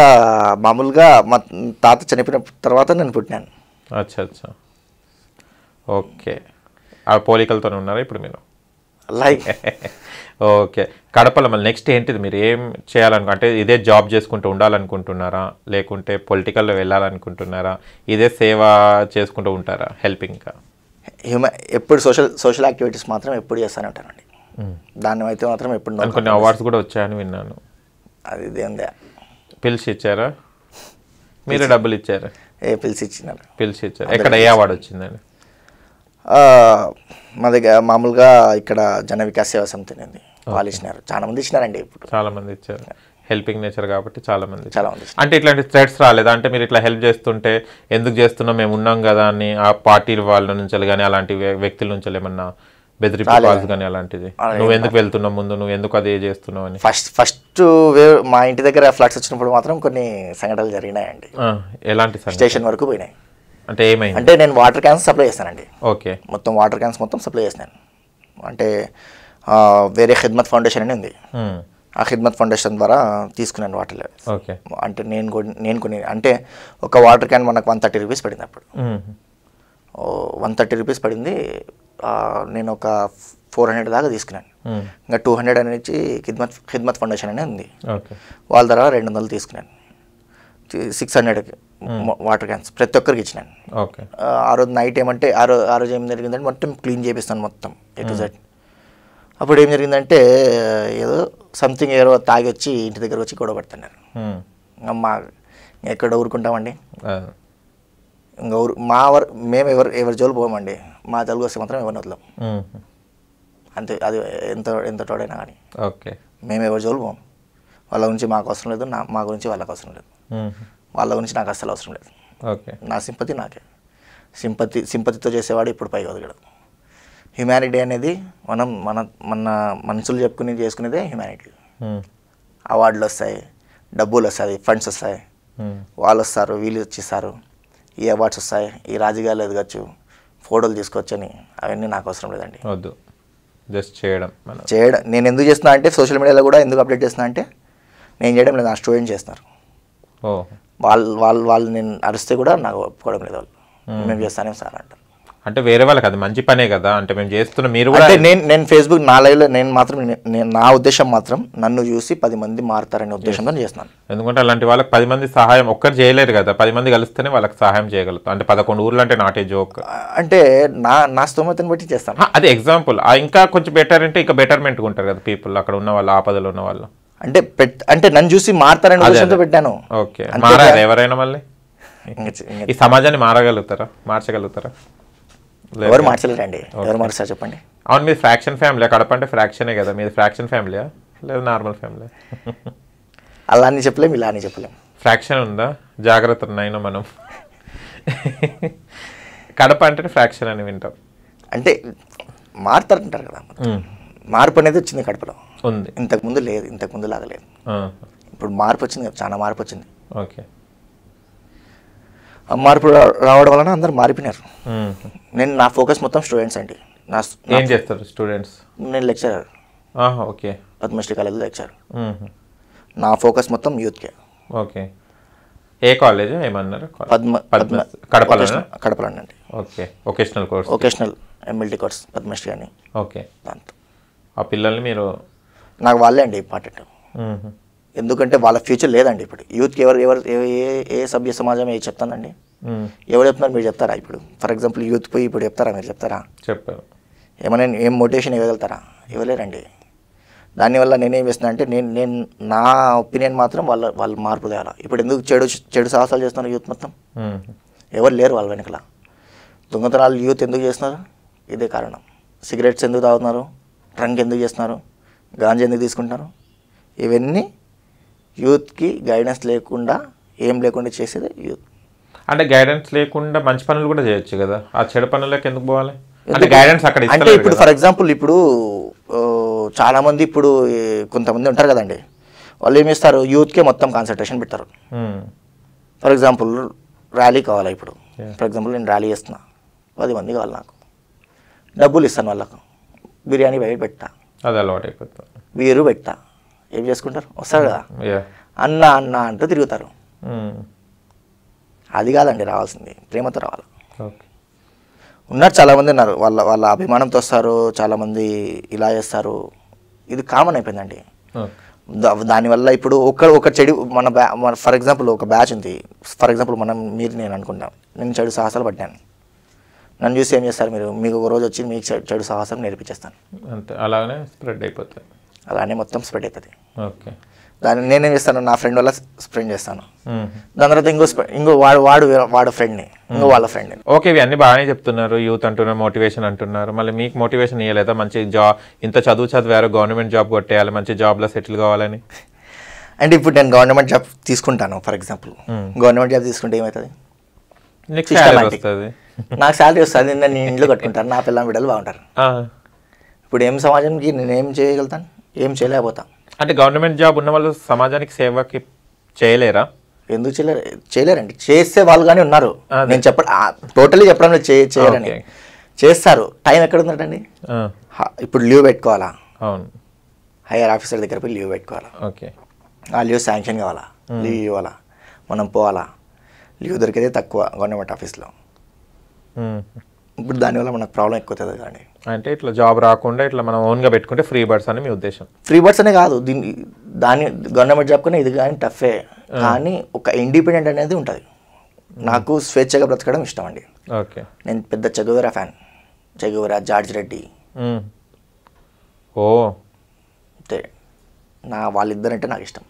మామూలుగా మా తాత చనిపోయిన తర్వాత నేను పుట్టినాను అచ్చా అచ్చా ఓకే ఆ పోలికలతోనే ఉన్నారా ఇప్పుడు మీరు లైక్ ఓకే కడపలో మళ్ళీ నెక్స్ట్ ఏంటిది మీరు ఏం చేయాలనుకు అంటే ఇదే జాబ్ చేసుకుంటూ ఉండాలనుకుంటున్నారా లేకుంటే పొలిటికల్లో వెళ్ళాలనుకుంటున్నారా ఇదే సేవ చేసుకుంటూ ఉంటారా హెల్పింగ్గా హ్యూమన్ ఎప్పుడు సోషల్ సోషల్ యాక్టివిటీస్ మాత్రం ఎప్పుడు చేస్తానంటారండి దాన్ని అయితే మాత్రం ఎప్పుడు కొన్ని అవార్డ్స్ కూడా వచ్చాయని విన్నాను అది ఇదేందే పిలిచి ఇచ్చారా మీరే డబ్బులు ఇచ్చారా ఏ పిలిచి ఇచ్చినారు పిలిచి ఇచ్చారు ఎక్కడ ఏ అవార్డు వచ్చిందండి మా దగ్గర మామూలుగా ఇక్కడ జన వికాస్ సేవా సమితి ఉంది వాళ్ళు ఇచ్చినారు చాలా మంది ఇచ్చినారండి ఇప్పుడు చాలా మంది ఇచ్చారు హెల్పింగ్ నేచర్ కాబట్టి చాలా మంది చాలా మంది అంటే ఇట్లాంటి థ్రెడ్స్ రాలేదు అంటే మీరు ఇట్లా హెల్ప్ చేస్తుంటే ఎందుకు చేస్తున్నాం మేము ఉన్నాం కదా అని ఆ పార్టీ వాళ్ళ నుంచి కానీ అలాంటి వ్యక్తుల నుంచి ఏమన్నా బెదిరింపాల్సి కానీ అలాంటిది నువ్వు ఎందుకు వెళ్తున్నావు ముందు నువ్వు ఎందుకు అది చేస్తున్నావు అని ఫస్ట్ ఫస్ట్ మా ఇంటి దగ్గర ఫ్లాట్స్ వచ్చినప్పుడు మాత్రం కొన్ని సంఘటనలు జరిగినాయండి ఎలాంటి స్టేషన్ వరకు పోయినాయి అంటే ఏమైంది అంటే నేను వాటర్ క్యాన్స్ సప్లై చేస్తానండి ఓకే మొత్తం వాటర్ క్యాన్స్ మొత్తం సప్లై చేసినాను అంటే వేరే ఖిద్మత్ ఫౌండేషన్ అని ఉంది ఆ ఖిద్మత్ ఫౌండేషన్ ద్వారా తీసుకున్నాను వాటర్ ఓకే అంటే నేను నేను కొన్ని అంటే ఒక వాటర్ క్యాన్ మనకు వన్ థర్టీ రూపీస్ పడింది అప్పుడు వన్ థర్టీ రూపీస్ పడింది నేను ఒక ఫోర్ హండ్రెడ్ దాకా తీసుకున్నాను hmm. ఇంకా టూ హండ్రెడ్ అనేది ఖిద్మత్ ఖిద్మత్ ఫౌండేషన్ అనే ఉంది వాళ్ళ ద్వారా రెండు వందలు తీసుకున్నాను సిక్స్ హండ్రెడ్కి hmm. వాటర్ క్యాన్స్ ప్రతి ఒక్కరికి ఇచ్చినాను ఆ రోజు నైట్ ఏమంటే ఆ రోజు ఆ రోజు ఏం జరిగిందంటే మొత్తం క్లీన్ చేపిస్తాను మొత్తం ఎటు జెడ్ hmm. అప్పుడు ఏం జరిగిందంటే ఏదో సంథింగ్ ఏదో తాగి వచ్చి ఇంటి దగ్గర వచ్చి గొడవ పడుతున్నారు అమ్మ ఎక్కడ ఊరుకుంటామండి ఊరు మా వర్ మేము ఎవరు ఎవరి జోలు పోమండి మా తెలుగు వస్తే మాత్రం ఎవరిని వదలం అంతే అది ఎంత ఎంత తోడైనా కానీ ఓకే మేము ఎవరి జోలు పోం వాళ్ళ గురించి మాకు అవసరం లేదు నా మా గురించి వాళ్ళకి అవసరం లేదు వాళ్ళ గురించి నాకు అస్సలు అవసరం లేదు ఓకే నా సింపతి నాకే సింపతి సింపతితో చేసేవాడు ఇప్పుడు పై వదగడు హ్యుమానిటీ అనేది మనం మన మన మనుషులు చెప్పుకుని చేసుకునేదే హ్యుమానిటీ అవార్డులు వస్తాయి డబ్బులు వస్తాయి ఫండ్స్ వస్తాయి వాళ్ళు వస్తారు వీళ్ళు వచ్చేస్తారు ఈ అవార్డ్స్ వస్తాయి ఈ రాజకీయాలు ఎదగచ్చు ఫోటోలు తీసుకొచ్చని అవన్నీ నాకు అవసరం లేదండి వద్దు జస్ట్ చేయడం చేయడం నేను ఎందుకు చేస్తున్నా అంటే సోషల్ మీడియాలో కూడా ఎందుకు అప్డేట్ చేస్తున్నా అంటే నేను చేయడం లేదు నా స్టూడెంట్ చేస్తున్నారు వాళ్ళు వాళ్ళు వాళ్ళు నేను అరిస్తే కూడా నాకు ఒప్పుకోవడం లేదు వాళ్ళు మేము చేస్తానే సార్ అంటారు అంటే వేరే వాళ్ళకి అది మంచి పనే కదా అంటే మేము చేస్తున్న మీరు కూడా నేను నేను ఫేస్బుక్ నా లైవ్లో నేను మాత్రం నేను నా ఉద్దేశం మాత్రం నన్ను చూసి పది మంది మారుతారనే ఉద్దేశంతో చేస్తున్నాను ఎందుకంటే అలాంటి వాళ్ళకి పది మంది సహాయం ఒక్కరు చేయలేరు కదా పది మంది కలిస్తేనే వాళ్ళకి సహాయం చేయగలుగుతాం అంటే పదకొండు ఊర్లు అంటే నాటే జోక్ అంటే నా నా స్థోమతను బట్టి చేస్తాను అది ఎగ్జాంపుల్ ఇంకా కొంచెం బెటర్ అంటే ఇంకా బెటర్మెంట్గా ఉంటారు కదా పీపుల్ అక్కడ ఉన్న వాళ్ళు ఆపదలు ఉన్న వాళ్ళు అంటే పెట్ అంటే నన్ను చూసి మారుతారని ఉద్దేశంతో పెట్టాను ఓకే మారారు ఎవరైనా మళ్ళీ ఈ సమాజాన్ని మారగలుగుతారా మార్చగలుగుతారా ఎవరు మార్చలేరండి ఎవరు మార్చారు చెప్పండి అవును మీది ఫ్రాక్షన్ ఫ్యామిలీ కడప అంటే ఫ్రాక్షనే కదా మీరు ఫ్రాక్షన్ ఫ్యామిలీయా లేదా నార్మల్ ఫ్యామిలీ అలా అని చెప్పలేము ఇలా అని చెప్పలేము ఫ్రాక్షన్ ఉందా జాగ్రత్త నైనా మనం కడప అంటే ఫ్రాక్షన్ అని వింటాం అంటే మారుతారంటారు కదా మార్పు అనేది వచ్చింది కడపలో ఉంది ఇంతకుముందు లేదు ఇంతకుముందు లాగలేదు లేదు ఇప్పుడు మార్పు వచ్చింది చాలా మార్పు వచ్చింది ఓకే మార్పు రావడం వలన అందరు మారిపోయినారు నేను నా ఫోకస్ మొత్తం స్టూడెంట్స్ అండి నా ఏం చేస్తారు స్టూడెంట్స్ నేను lecturer okay Padmashri college lecture నా ఫోకస్ మొత్తం యూత్ కే ఓకే ఏ కాలేజ్ ఏమన్నారు పద్మ పద్మ కడపలో కడపలో అండి okay vocational course vocational MLT course Padmashri అని ఓకే దాంతో ఆ పిల్లల్ని మీరు నాకు వాళ్ళే అండి ఇంపార్టెంట్ ఎందుకంటే వాళ్ళ ఫ్యూచర్ లేదండి ఇప్పుడు యూత్కి ఎవరు ఎవరు ఏ ఏ సభ్య సమాజం ఏ చెప్తానండి ఎవరు చెప్తున్నారు మీరు చెప్తారా ఇప్పుడు ఫర్ ఎగ్జాంపుల్ యూత్ పోయి ఇప్పుడు చెప్తారా మీరు చెప్తారా చెప్పారు ఏమైనా ఏం మోటివేషన్ ఇవ్వగలుగుతారా ఇవ్వలేరండి దానివల్ల నేనేం చేస్తున్నా అంటే నేను నేను నా ఒపీనియన్ మాత్రం వాళ్ళ వాళ్ళు మార్పు తేవాలా ఇప్పుడు ఎందుకు చెడు చెడు సాహసాలు చేస్తున్నారు యూత్ మొత్తం ఎవరు లేరు వాళ్ళ వెనకల దొంగతనాలు యూత్ ఎందుకు చేస్తున్నారు ఇదే కారణం సిగరెట్స్ ఎందుకు తాగుతున్నారు ట్రంక్ ఎందుకు చేస్తున్నారు గాంజీ ఎందుకు తీసుకుంటున్నారు ఇవన్నీ యూత్కి గైడెన్స్ లేకుండా ఏం లేకుండా చేసేది యూత్ అంటే గైడెన్స్ లేకుండా మంచి పనులు కూడా చేయొచ్చు కదా ఆ చెడు పనులకు ఎందుకు పోవాలి అంటే గైడెన్స్ అక్కడ అంటే ఇప్పుడు ఫర్ ఎగ్జాంపుల్ ఇప్పుడు చాలామంది ఇప్పుడు కొంతమంది ఉంటారు కదండి వాళ్ళు ఏం చేస్తారు యూత్కే మొత్తం కాన్సన్ట్రేషన్ పెడతారు ఫర్ ఎగ్జాంపుల్ ర్యాలీ కావాలి ఇప్పుడు ఫర్ ఎగ్జాంపుల్ నేను ర్యాలీ చేస్తున్నా పది మంది కావాలి నాకు డబ్బులు ఇస్తాను వాళ్ళకు బిర్యానీ బయట పెట్టా అది అలవాటు అయిపోతుంది వీరు పెట్టా ఏం చేసుకుంటారు వస్తారు కదా mm, అన్న అన్న అంటూ తిరుగుతారు mm. అది కాదండి రావాల్సింది ప్రేమతో రావాలి ఉన్నారు చాలామంది ఉన్నారు వాళ్ళ వాళ్ళ అభిమానంతో వస్తారు చాలామంది ఇలా చేస్తారు ఇది కామన్ అయిపోయిందండి దానివల్ల ఇప్పుడు ఒక ఒక చెడు మన బ్యా ఫర్ ఎగ్జాంపుల్ ఒక బ్యాచ్ ఉంది ఫర్ ఎగ్జాంపుల్ మనం మీరు నేను అనుకుంటాం నేను చెడు సాహసాలు పడ్డాను నన్ను చూసి ఏం చేస్తారు మీరు మీకు ఒక రోజు వచ్చి మీకు చెడు సాహసం నేర్పించేస్తాను అంతే అలానే స్ప్రెడ్ అయిపోతుంది అలానే మొత్తం స్ప్రెడ్ అవుతుంది ఓకే దాన్ని నేనేం చేస్తాను నా ఫ్రెండ్ వల్ల స్ప్రెండ్ చేస్తాను దాని తర్వాత ఇంకో ఇంకో వాడు వాడు వాడు ఫ్రెండ్ని ఇంకో వాళ్ళ ఫ్రెండ్ ఓకే ఇవి అన్ని బాగానే చెప్తున్నారు యూత్ అంటున్నారు మోటివేషన్ అంటున్నారు మళ్ళీ మీకు మోటివేషన్ ఇవ్వలేదా మంచి జాబ్ ఇంత చదువు చదివారు గవర్నమెంట్ జాబ్ కొట్టేయాలి మంచి జాబ్లో సెటిల్ కావాలని అంటే ఇప్పుడు నేను గవర్నమెంట్ జాబ్ తీసుకుంటాను ఫర్ ఎగ్జాంపుల్ గవర్నమెంట్ జాబ్ తీసుకుంటే ఏమవుతుంది నాకు శాలరీ వస్తుంది నేను ఇంట్లో కట్టుకుంటాను నా పిల్లల బిడ్డలు బాగుంటారు ఇప్పుడు ఏం సమాజానికి నేనేం చేయగలుగుతాను ఏం చేయలేకపోతాను అంటే గవర్నమెంట్ జాబ్ ఉన్న వాళ్ళు సమాజానికి సేవకి చేయలేరా ఎందుకు చేయలేరు చేయలేరండి చేసే వాళ్ళు కానీ ఉన్నారు నేను చెప్ప టోటలీ చెప్పడం చేయరని చేస్తారు టైం ఎక్కడ ఉందండి ఇప్పుడు లీవ్ పెట్టుకోవాలా అవును హైయర్ ఆఫీసర్ దగ్గర పోయి లీవ్ పెట్టుకోవాలా ఓకే ఆ లీవ్ శాంక్షన్ కావాలా లీవ్ ఇవ్వాలా మనం పోవాలా లీవ్ దొరికితే తక్కువ గవర్నమెంట్ ఆఫీస్లో ఇప్పుడు దానివల్ల మనకు ప్రాబ్లం ఎక్కువ అవుతుంది అంటే ఇట్లా జాబ్ రాకుండా ఇట్లా మనం ఓన్గా పెట్టుకుంటే ఫ్రీ బర్డ్స్ అని మీ ఉద్దేశం ఫ్రీ బర్డ్స్ అనే కాదు దీన్ని దాని గవర్నమెంట్ జాబ్ కన్నా ఇది కానీ టఫే కానీ ఒక ఇండిపెండెంట్ అనేది ఉంటుంది నాకు స్వేచ్ఛగా బ్రతకడం ఇష్టం అండి ఓకే నేను పెద్ద Che Guevara fan Che Guevara George Reddy ఓ అంతే నా వాళ్ళిద్దరంటే నాకు ఇష్టం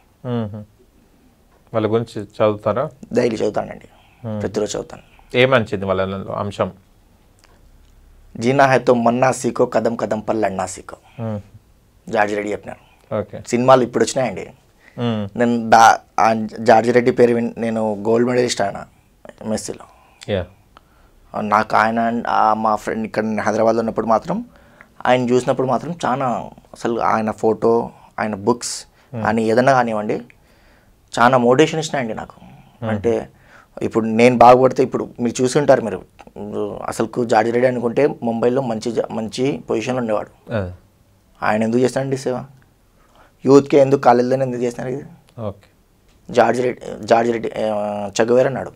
వాళ్ళ గురించి చదువుతారా డైలీ చదువుతానండి ప్రతిరోజు చదువుతాను ఏమనిచింది వాళ్ళ అంశం జీనా హైతో మన్నా సీకో కదం కదం పల్ అన్నా సీకో జార్జి రెడ్డి చెప్పినారు సినిమాలు ఇప్పుడు వచ్చినాయండి hmm. నేను దా జార్జి రెడ్డి పేరు నేను గోల్డ్ మెడలిస్ట్ ఆయన మెస్సీలో నాకు ఆయన మా ఫ్రెండ్ ఇక్కడ హైదరాబాద్లో ఉన్నప్పుడు మాత్రం ఆయన చూసినప్పుడు మాత్రం చాలా అసలు ఆయన ఫోటో ఆయన బుక్స్ కానీ hmm. ఏదైనా కానివ్వండి చాలా మోటివేషన్ ఇచ్చినాయండి నాకు hmm. అంటే ఇప్పుడు నేను బాగుపడితే ఇప్పుడు మీరు చూసుంటారు మీరు అసలుకు జాడి రెడ్డి అనుకుంటే ముంబైలో మంచి మంచి పొజిషన్లో ఉండేవాడు ఆయన ఎందుకు చేస్తాడండి సేవ యూత్కే ఎందుకు కాలేజీలోనే ఎందుకు చేస్తున్నారు ఇది okay George Reddy George Reddy Che Guevara అన్నాడు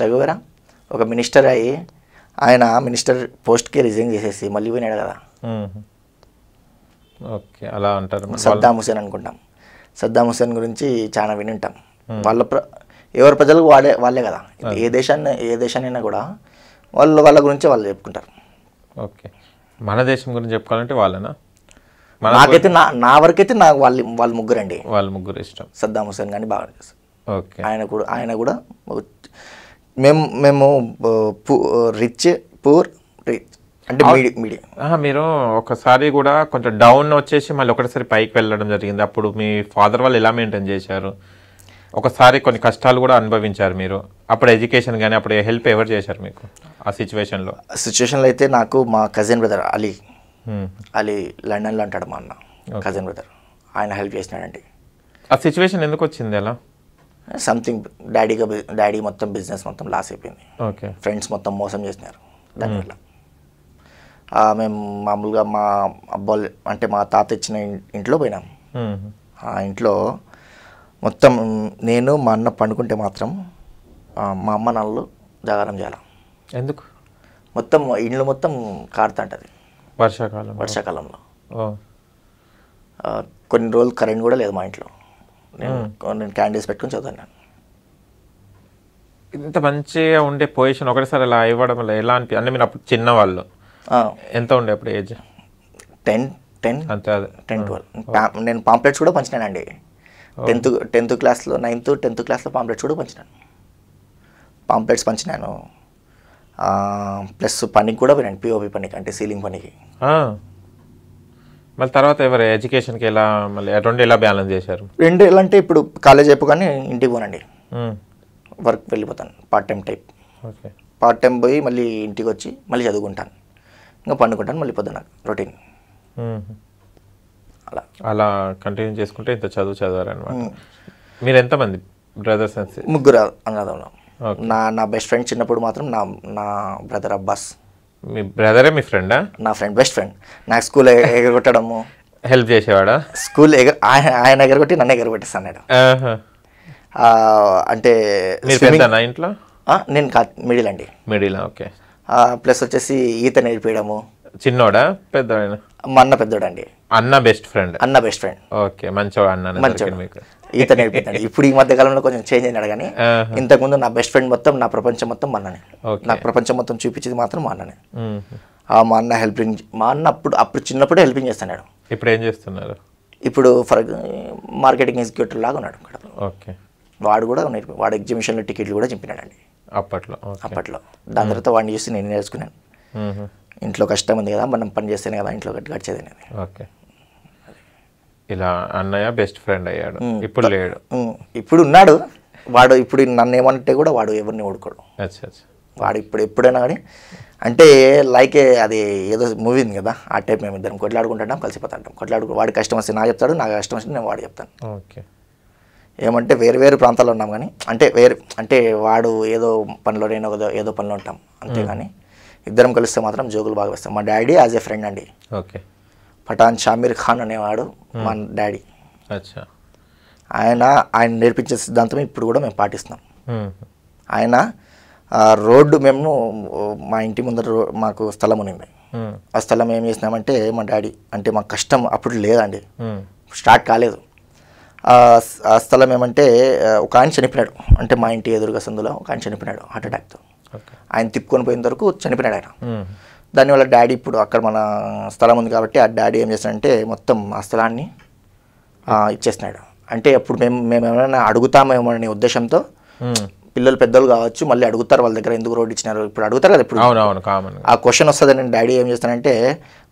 చగవేర ఒక మినిస్టర్ అయ్యి ఆయన మినిస్టర్ పోస్ట్కి రిజైన్ చేసేసి మళ్ళీ పోయినాడు కదా ఓకే అలా అంటారు సద్దాం హుసేన్ అనుకుంటాం సద్దాం హుసేన్ గురించి చాలా వినింటాం వాళ్ళ ప్ర ఎవరి ప్రజలకు వాడే వాళ్ళే కదా ఏ దేశాన్ని ఏ దేశాన్ని కూడా వాళ్ళు వాళ్ళ గురించి వాళ్ళు చెప్పుకుంటారు ఓకే మన దేశం గురించి చెప్పుకోవాలంటే వాళ్ళేనా నాకైతే నా నా వరకైతే నాకు వాళ్ళు వాళ్ళ ముగ్గురు అండి వాళ్ళ ముగ్గురు ఇష్టం సద్దాం హుసేన్ కానీ బాగా చేస్తారు ఓకే ఆయన కూడా ఆయన కూడా మేము మేము రిచ్ పూర్ రిచ్ అంటే మీడియం మీరు ఒకసారి కూడా కొంచెం డౌన్ వచ్చేసి మళ్ళీ ఒకటిసారి పైకి వెళ్ళడం జరిగింది అప్పుడు మీ ఫాదర్ వాళ్ళు ఎలా మెయింటైన్ చేశారు ఒకసారి కొన్ని కష్టాలు కూడా అనుభవించారు మీరు అప్పుడు ఎడ్యుకేషన్ కానీ అప్పుడు హెల్ప్ ఎవరు చేశారు మీకు ఆ సిచ్యువేషన్లో సిచ్యువేషన్లో అయితే నాకు మా కజిన్ బ్రదర్ అలీ అలీ లండన్లో అంటాడు మా అన్న కజిన్ బ్రదర్ ఆయన హెల్ప్ చేసినాడండి ఆ సిచ్యువేషన్ ఎందుకు వచ్చింది అలా సంథింగ్ డాడీగా డాడీ మొత్తం బిజినెస్ మొత్తం లాస్ అయిపోయింది ఓకే ఫ్రెండ్స్ మొత్తం మోసం చేసినారు దానివల్ల మేము మామూలుగా మా అబ్బాయి అంటే మా తాత ఇచ్చిన ఇంట్లో పోయినాం ఆ ఇంట్లో మొత్తం నేను మా అన్న పండుకుంటే మాత్రం మా అమ్మ నాన్నలు జాగారం చేయాలి ఎందుకు మొత్తం ఇండ్లు మొత్తం కారుతుంటుంది వర్షాకాలం వర్షాకాలంలో కొన్ని రోజులు కరెంట్ కూడా లేదు మా ఇంట్లో నేను నేను క్యాండిల్స్ పెట్టుకుని చదువుతాను ఇంత మంచిగా ఉండే పొజిషన్ ఒకటిసారి అలా ఇవ్వడం వల్ల ఎలా అనిపి అంటే మీరు అప్పుడు చిన్నవాళ్ళు ఎంత ఉండే అప్పుడు ఏజ్ టెన్ టెన్ అంతే టెన్ ట్వెల్వ్ నేను పాంప్లెట్స్ కూడా పంచినానండి Oh. టెన్త్ టెన్త్ క్లాస్లో నైన్త్ టెన్త్ క్లాస్లో పాంప్లెట్స్ కూడా పంచినాను పాంప్లెట్స్ పంచినాను ప్లస్ పనికి కూడా పోయినాను పిఓపి పనికి అంటే సీలింగ్ పనికి మళ్ళీ తర్వాత ఎవరు ఎడ్యుకేషన్కి ఎలా మళ్ళీ అటువంటి ఎలా బ్యాలెన్స్ చేశారు రెండు ఎలా అంటే ఇప్పుడు కాలేజ్ అయిపోగానే ఇంటికి పోనండి వర్క్ వెళ్ళిపోతాను part time type okay part time పోయి మళ్ళీ ఇంటికి వచ్చి మళ్ళీ చదువుకుంటాను ఇంకా పండుకుంటాను మళ్ళీ పొద్దున రొటీన్ అలా అలా కంటిన్యూ చేసుకుంటే ఇంత చదువు చదివారనమాట మీరు ఎంతమంది బ్రదర్స్ అండ్ ముగ్గురు అన్నదమ్ములం నా నా బెస్ట్ ఫ్రెండ్ చిన్నప్పుడు మాత్రం నా నా బ్రదర్ అబ్బాస్ మీ బ్రదరే మీ ఫ్రెండా నా ఫ్రెండ్ బెస్ట్ ఫ్రెండ్ నాకు స్కూల్ ఎగరగొట్టడము హెల్ప్ చేసేవాడా స్కూల్ ఎగ ఆయన ఎగరగొట్టి నన్ను ఎగరగొట్టేస్తాడు అంటే ఇంట్లో నేను మిడిల్ అండి మిడిల్ ఓకే ప్లస్ వచ్చేసి ఈత నేర్పించడము చిన్నోడా పెద్ద మా అన్న పెద్దోడు అండి అన్న బెస్ట్ ఫ్రెండ్ అన్న బెస్ట్ ఫ్రెండ్ ఓకే మంచోడు అన్న మంచోడు ఈత నేర్పించాడు ఇప్పుడు ఈ మధ్య కాలంలో కొంచెం చేంజ్ అయినాడు కానీ ఇంతకుముందు నా బెస్ట్ ఫ్రెండ్ మొత్తం నా ప్రపంచం మొత్తం మా అన్ననే నాకు ప్రపంచం మొత్తం చూపించేది మాత్రం మా అన్ననే మా అన్న హెల్పింగ్ మా అన్న అప్పుడు అప్పుడు చిన్నప్పుడే హెల్పింగ్ చేస్తున్నాడు ఇప్పుడు ఏం చేస్తున్నారు ఇప్పుడు ఫర్ మార్కెటింగ్ ఎగ్జిక్యూటివ్ లాగా ఉన్నాడు ఓకే వాడు కూడా వాడు ఎగ్జిబిషన్లో టికెట్లు కూడా అండి అప్పట్లో అప్పట్లో దాని తర్వాత వాడిని చూసి నేను నేర్చుకున్నాను ఇంట్లో కష్టం ఉంది కదా మనం పని చేస్తేనే కదా ఇంట్లో గట్టి గడిచేది అనేది ఓకే ఇలా అన్నయ్య బెస్ట్ ఫ్రెండ్ అయ్యాడు ఇప్పుడు లేడు ఇప్పుడు ఉన్నాడు వాడు ఇప్పుడు నన్ను ఏమంటే కూడా వాడు ఎవరిని ఓడుకోడు వాడు ఇప్పుడు ఎప్పుడైనా కానీ అంటే లైక్ అది ఏదో మూవీ ఉంది కదా ఆ టైప్ మేము ఇద్దరం కొట్లాడుకుంటాం కలిసిపోతుంటాం కొట్లాడుకు వాడి కష్టం వస్తే నాకు చెప్తాడు నాకు కష్టం వస్తే నేను వాడు చెప్తాను ఓకే ఏమంటే వేరు వేరు ప్రాంతాల్లో ఉన్నాం కానీ అంటే వేరు అంటే వాడు ఏదో పనిలో నేను ఏదో పనిలో ఉంటాం అంతేగాని ఇద్దరం కలిస్తే మాత్రం జోకులు బాగా వేస్తాం మా డాడీ యాజ్ ఏ ఫ్రెండ్ అండి ఓకే పఠాన్ షామీర్ ఖాన్ అనేవాడు మా డాడీ అచ్చా ఆయన ఆయన నేర్పించే సిద్ధాంతం ఇప్పుడు కూడా మేము పాటిస్తున్నాం ఆయన రోడ్డు మేము మా ఇంటి ముందర మాకు స్థలం ఉన్నింది ఆ స్థలం ఏం చేసినామంటే మా డాడీ అంటే మాకు కష్టం అప్పుడు లేదండి స్టార్ట్ కాలేదు ఆ స్థలం ఏమంటే ఒక ఆయన చనిపోయాడు అంటే మా ఇంటి ఎదురుగా సందులో ఒక ఆయన చనిపోయాడు హార్ట్ అటాక్తో ఆయన తిప్పుకొని పోయిన వరకు చనిపోయినాడు ఆయన దానివల్ల డాడీ ఇప్పుడు అక్కడ మన స్థలం ఉంది కాబట్టి ఆ డాడీ ఏం చేశాడంటే మొత్తం ఆ స్థలాన్ని ఇచ్చేస్తున్నాడు అంటే అప్పుడు మేము మేము ఏమైనా అడుగుతామేమో అనే ఉద్దేశంతో పిల్లలు పెద్దలు కావచ్చు మళ్ళీ అడుగుతారు వాళ్ళ దగ్గర ఎందుకు రోడ్ ఇచ్చినారు ఇప్పుడు అడుగుతారు కదా ఇప్పుడు ఆ క్వశ్చన్ వస్తుంది నేను డాడీ ఏం చేస్తానంటే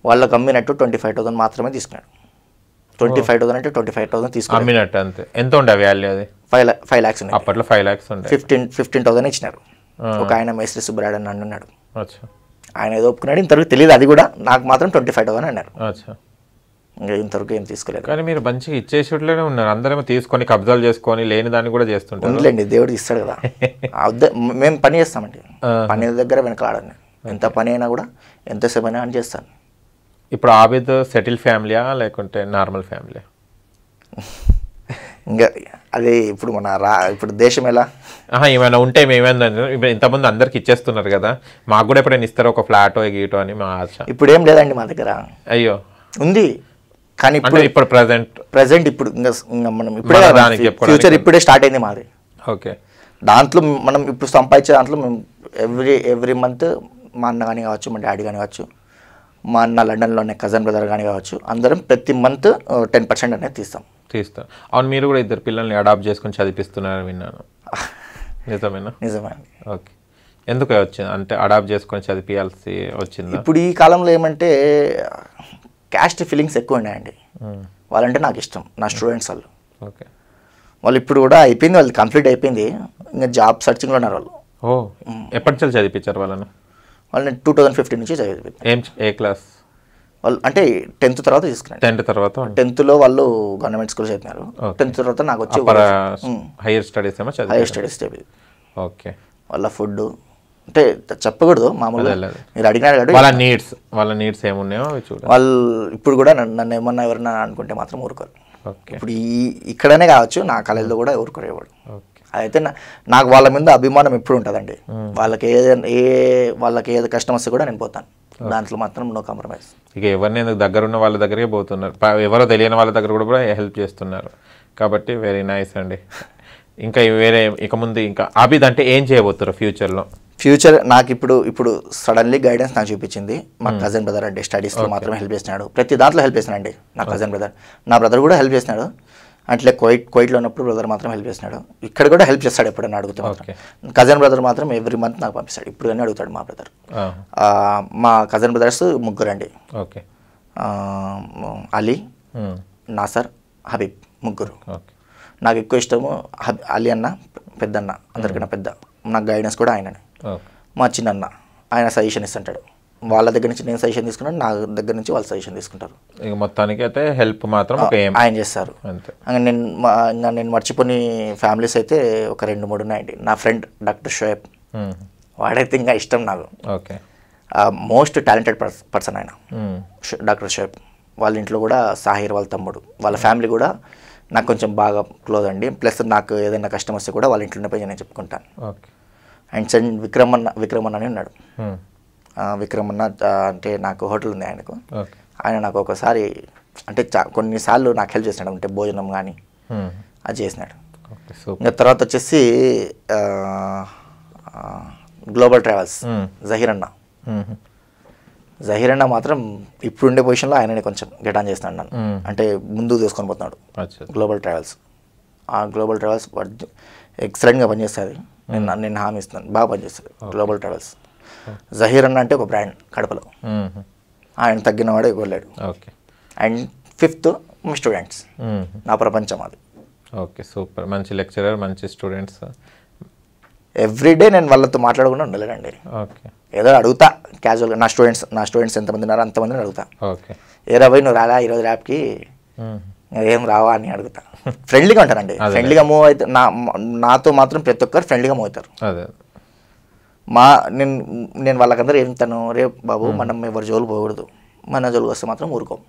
వాళ్ళకి అమ్మినట్టు ట్వంటీ ఫైవ్ థౌసండ్ మాత్రమే తీసుకున్నాడు ట్వంటీ ఫైవ్ థౌసండ్ అంటే ట్వంటీ ఫైవ్ థౌసండ్ తీసుకున్నాడు అమ్మినట్టు అంతే ఎంత ఉండే వాల్యూ అది ఫైవ్ ఫైవ్ ల్యాక్స్ ఉన్నాయి అప్పట్లో ఫైవ్ ల్యాక్స్ ఉన్నాయి ఫిఫ్టీన్ ఫిఫ్టీన్ థౌసండ్ ఇచ్చినారు ఒక ఆయన మైశ్రీ సుబ్బరాడు అని అన్నాడు ఆయన ఏదో ఒప్పుకున్నాడు ఇంతవరకు తెలియదు అది కూడా నాకు మాత్రం ట్వంటీ ఫైవ్ అని అన్నారు ఇంకా ఇంతవరకు ఏం తీసుకోలేదు కానీ మీరు మంచిగా ఇచ్చేసేట్లోనే ఉన్నారు అందరం తీసుకొని కబ్జాలు చేసుకొని లేని దాన్ని కూడా చేస్తుంటారు ఉందిలేండి దేవుడు ఇస్తాడు కదా మేము పని చేస్తామండి పని దగ్గర వెనకలాడను ఎంత పని అయినా కూడా ఎంతసేపు అయినా అని చేస్తాను ఇప్పుడు ఆబిద్ సెటిల్ ఫ్యామిలీయా లేకుంటే నార్మల్ ఫ్యామిలీయా ఇంకా అదే ఇప్పుడు మన రా ఇప్పుడు దేశం ఎలా ఏమైనా ఉంటే మేమేమైనా ఇంతమంది అందరికి ఇచ్చేస్తున్నారు కదా మాకు కూడా ఎప్పుడైనా ఇస్తారు ఒక ఫ్లాటో గీటో అని మా ఆశ ఇప్పుడు ఏం లేదండి మా దగ్గర అయ్యో ఉంది కానీ ఇప్పుడు ఇప్పుడు ప్రజెంట్ ప్రజెంట్ ఇప్పుడు ఇంకా మనం ఇప్పుడే ఫ్యూచర్ ఇప్పుడే స్టార్ట్ అయింది మాది ఓకే దాంట్లో మనం ఇప్పుడు సంపాదించే దాంట్లో మేము ఎవ్రీ ఎవ్రీ మంత్ మా అన్న కానీ కావచ్చు మా డాడీ కానీ కావచ్చు మా అన్న లండన్లోనే కజన్ బ్రదర్ కానీ కావచ్చు అందరం ప్రతి మంత్ టెన్ పర్సెంట్ అనేది తీస్తాం తీస్తారు అవును మీరు కూడా ఇద్దరు పిల్లల్ని అడాప్ట్ చేసుకుని చదివిస్తున్నారని విన్నాను నిజమేనా నిజమండి ఓకే ఎందుకు వచ్చింది అంటే అడాప్ట్ చేసుకొని చదివియాల్సి వచ్చింది ఇప్పుడు ఈ కాలంలో ఏమంటే క్యాస్ట్ ఫీలింగ్స్ ఎక్కువ ఉన్నాయండి వాళ్ళంటే నాకు ఇష్టం నా స్టూడెంట్స్ వాళ్ళు ఓకే వాళ్ళు ఇప్పుడు కూడా అయిపోయింది వాళ్ళు కంప్లీట్ అయిపోయింది ఇంకా జాబ్ సర్చింగ్లో ఉన్నారు వాళ్ళు ఓ ఎప్పటి నుంచి చదివించారు వాళ్ళని వాళ్ళని టూ థౌజండ్ ఫిఫ్టీన్ నుంచి చదివించారు ఏం ఏ క్లాస్ వాళ్ళు అంటే టెన్త్ తర్వాత తీసుకున్నారు టెన్త్ తర్వాత టెన్త్లో వాళ్ళు గవర్నమెంట్ స్కూల్ చదివినారు టెన్త్ తర్వాత నాకు వచ్చి హైయర్ స్టడీస్ హైయర్ స్టడీస్ చదివి ఓకే వాళ్ళ ఫుడ్ అంటే చెప్పకూడదు మామూలుగా మీరు అడిగినారు వాళ్ళ నీడ్స్ వాళ్ళ నీడ్స్ ఏమున్నాయో వాళ్ళు ఇప్పుడు కూడా నన్ను ఏమన్నా ఎవరన్నా అనుకుంటే మాత్రం ఊరుకోరు ఇప్పుడు ఈ ఇక్కడనే కావచ్చు నా కాలేజ్లో కూడా ఊరుకోరేవాడు అయితే నాకు వాళ్ళ మీద అభిమానం ఎప్పుడు ఉంటుందండి hmm. వాళ్ళకి ఏ ఏ వాళ్ళకి ఏది కష్టం వస్తే కూడా నేను పోతాను దాంట్లో మాత్రం నో కాంప్రమైజ్ ఇక ఎవరిని దగ్గర ఉన్న వాళ్ళ దగ్గరే పోతున్నారు ఎవరో తెలియని వాళ్ళ దగ్గర కూడా హెల్ప్ చేస్తున్నారు కాబట్టి వెరీ నైస్ అండి ఇంకా వేరే ఇక ముందు ఇంకా అభిద్ అంటే ఏం చేయబోతున్నారు ఫ్యూచర్లో ఫ్యూచర్ నాకు ఇప్పుడు ఇప్పుడు సడన్లీ గైడెన్స్ నాకు చూపించింది మా కజిన్ బ్రదర్ అంటే స్టడీస్లో మాత్రం హెల్ప్ చేసినాడు ప్రతి దాంట్లో హెల్ప్ అండి నా కజిన్ బ్రదర్ నా బ్రదర్ కూడా హెల్ప్ చేసినాడు అట్లే కోయిట్ కోయిట్లో ఉన్నప్పుడు బ్రదర్ మాత్రం హెల్ప్ చేసినాడు ఇక్కడ కూడా హెల్ప్ చేస్తాడు ఎప్పుడన్నా అడుగుతా కజన్ బ్రదర్ మాత్రం ఎవ్రీ మంత్ నాకు పంపిస్తాడు ఇప్పుడు కానీ అడుగుతాడు మా బ్రదర్ మా కజన్ బ్రదర్స్ ముగ్గురండి అలీ నాసర్ హబీబ్ ముగ్గురు నాకు ఎక్కువ ఇష్టము అలీ అన్న పెద్దన్న అందరికన్నా పెద్ద నాకు గైడెన్స్ కూడా ఆయననే మా చిన్నన్న ఆయన సజెషన్ ఇస్తుంటాడు వాళ్ళ దగ్గర నుంచి నేను సజెషన్ తీసుకున్నాను నా దగ్గర నుంచి వాళ్ళు సజెషన్ తీసుకుంటారు ఇంకా మొత్తానికి అయితే హెల్ప్ మాత్రం ఆయన చేస్తారు అంటే నేను ఇంకా నేను మర్చిపోని ఫ్యామిలీస్ అయితే ఒక రెండు మూడు ఉన్నాయండి నా ఫ్రెండ్ డాక్టర్ షోయబ్ వాడైతే ఇంకా ఇష్టం నాకు ఓకే మోస్ట్ టాలెంటెడ్ పర్సన్ ఆయన డాక్టర్ షోయబ్ వాళ్ళ ఇంట్లో కూడా సాహిర్ వాళ్ళ తమ్ముడు వాళ్ళ ఫ్యామిలీ కూడా నాకు కొంచెం బాగా క్లోజ్ అండి ప్లస్ నాకు ఏదైనా కష్టం వస్తే కూడా వాళ్ళ ఇంట్లోనే పోయి నేను చెప్పుకుంటాను అండ్ సెండ్ విక్రమ్ అన్న విక్రమ్ అన్న అని ఉన్నాడు విక్రమ్ ఉన్న అంటే నాకు హోటల్ ఉంది ఆయనకు ఆయన నాకు ఒకసారి అంటే కొన్నిసార్లు నాకు హెల్ప్ చేసినాడు అంటే భోజనం కానీ అది చేసినాడు ఇంకా తర్వాత వచ్చేసి గ్లోబల్ ట్రావెల్స్ జహీరన్న జహీరన్న మాత్రం ఇప్పుడుండే పొజిషన్లో ఆయననే కొంచెం గెటాన్ చేస్తున్నాడు నన్ను అంటే ముందుకు తీసుకొని పోతున్నాడు గ్లోబల్ ట్రావెల్స్ ఆ గ్లోబల్ ట్రావెల్స్ ఎక్సలెంట్గా పనిచేస్తుంది నేను నేను హామీ ఇస్తున్నాను బాగా పనిచేస్తుంది గ్లోబల్ ట్రావెల్స్ జహీర్ అన్న అంటే ఒక బ్రాండ్ కడపలో ఆయన తగ్గినవాడే ఇవ్వలేడు ఓకే అండ్ ఫిఫ్త్ మీ స్టూడెంట్స్ నా ప్రపంచం అది ఓకే సూపర్ మంచి లెక్చరర్ మంచి స్టూడెంట్స్ ఎవ్రీడే నేను వాళ్ళతో మాట్లాడకుండా ఉండలేనండి ఓకే ఏదో అడుగుతా క్యాజువల్గా నా స్టూడెంట్స్ నా స్టూడెంట్స్ ఎంతమంది ఉన్నారో అంతమందిని అడుగుతా ఓకే ఏ రవి నువ్వు రాలా ఈరోజు ర్యాప్కి ఏం రావా అని అడుగుతా ఫ్రెండ్లీగా ఉంటారండి ఫ్రెండ్లీగా మూవ్ అయితే నా నాతో మాత్రం ప్రతి ఒక్కరు ఫ్రెండ్లీగా మూవ్ అవుతారు అదే మా నేను నేను వాళ్ళకందరూ ఏం తను రే బాబు మనం ఎవరి జోలు పోకూడదు మన జోలుకి వస్తే మాత్రం ఊరుకోం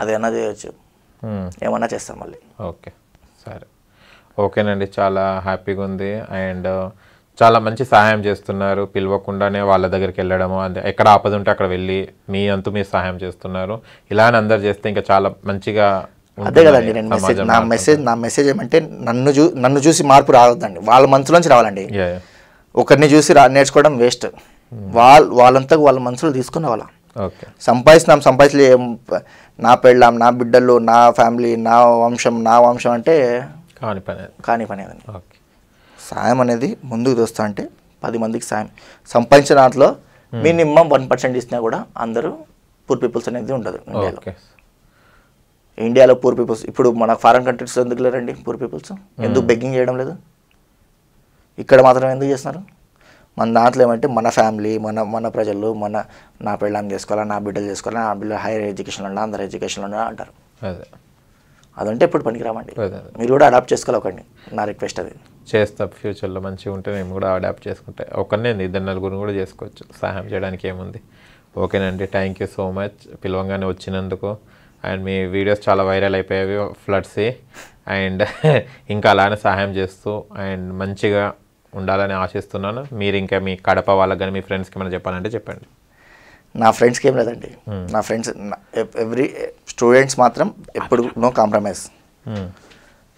అదేనా చేయొచ్చు ఏమన్నా చేస్తాం మళ్ళీ ఓకే సరే ఓకేనండి చాలా హ్యాపీగా ఉంది అండ్ చాలా మంచి సహాయం చేస్తున్నారు పిలవకుండానే వాళ్ళ దగ్గరికి వెళ్ళడము అంటే ఎక్కడ ఆపద ఉంటే అక్కడ వెళ్ళి మీ అంతు మీ సహాయం చేస్తున్నారు ఇలానే అందరు చేస్తే ఇంకా చాలా మంచిగా అదే కదండి నేను మెసేజ్ నా మెసేజ్ నా మెసేజ్ ఏమంటే నన్ను చూ నన్ను చూసి మార్పు రావద్దండి వాళ్ళ మనసులోంచి రావాలండి ఒకరిని చూసి రా నేర్చుకోవడం వేస్ట్ వాళ్ళు వాళ్ళంతా వాళ్ళ మనసులో తీసుకున్న వాళ్ళ సంపాదిస్తున్నాం ఏం నా పెళ్ళాం నా బిడ్డలు నా ఫ్యామిలీ నా వంశం నా వంశం అంటే కాని పని కాని పని అది సాయం అనేది ముందుకు తెస్తా అంటే పది మందికి సాయం సంపాదించిన దాంట్లో hmm. మినిమం వన్ పర్సెంట్ ఇచ్చినా కూడా అందరూ పూర్ పీపుల్స్ అనేది ఉండదు ఇండియాలో ఇండియాలో పూర్ పీపుల్స్ ఇప్పుడు మన ఫారెన్ కంట్రీస్ ఎందుకు లేరండి పూర్ పీపుల్స్ ఎందుకు hmm. బెగ్గింగ్ చేయడం లేదు ఇక్కడ మాత్రం ఎందుకు చేస్తున్నారు మన దాంట్లో ఏమంటే మన ఫ్యామిలీ మన మన ప్రజలు మన నా పెళ్ళాం చేసుకోవాలి నా బిడ్డలు చేసుకోవాలి నా బిడ్డలు హైయర్ ఎడ్యుకేషన్ ఉండాలి అందరు ఎడ్యుకేషన్ ఉండాలి అంటారు అదంటే ఇప్పుడు పనికిరామండి మీరు కూడా అడాప్ట్ చేసుకోవాలి ఒకటి నా రిక్వెస్ట్ అది చేస్తా ఫ్యూచర్లో మంచిగా ఉంటే మేము కూడా అడాప్ట్ చేసుకుంటే ఒకరినే ఇద్దరు నలుగురిని కూడా చేసుకోవచ్చు సహాయం చేయడానికి ఏముంది ఓకేనండి థ్యాంక్ యూ సో మచ్ పిలవంగానే వచ్చినందుకు అండ్ మీ వీడియోస్ చాలా వైరల్ అయిపోయాయి ఫ్లడ్స్ అండ్ ఇంకా అలానే సహాయం చేస్తూ అండ్ మంచిగా ఉండాలని ఆశిస్తున్నాను మీరు ఇంకా మీ కడప వాళ్ళకి కానీ మీ ఫ్రెండ్స్కి ఏమైనా చెప్పాలంటే చెప్పండి నా ఫ్రెండ్స్కి ఏం లేదండి hmm. నా ఫ్రెండ్స్ ఎవ్రీ స్టూడెంట్స్ మాత్రం ఎప్పుడు నో కాంప్రమైజ్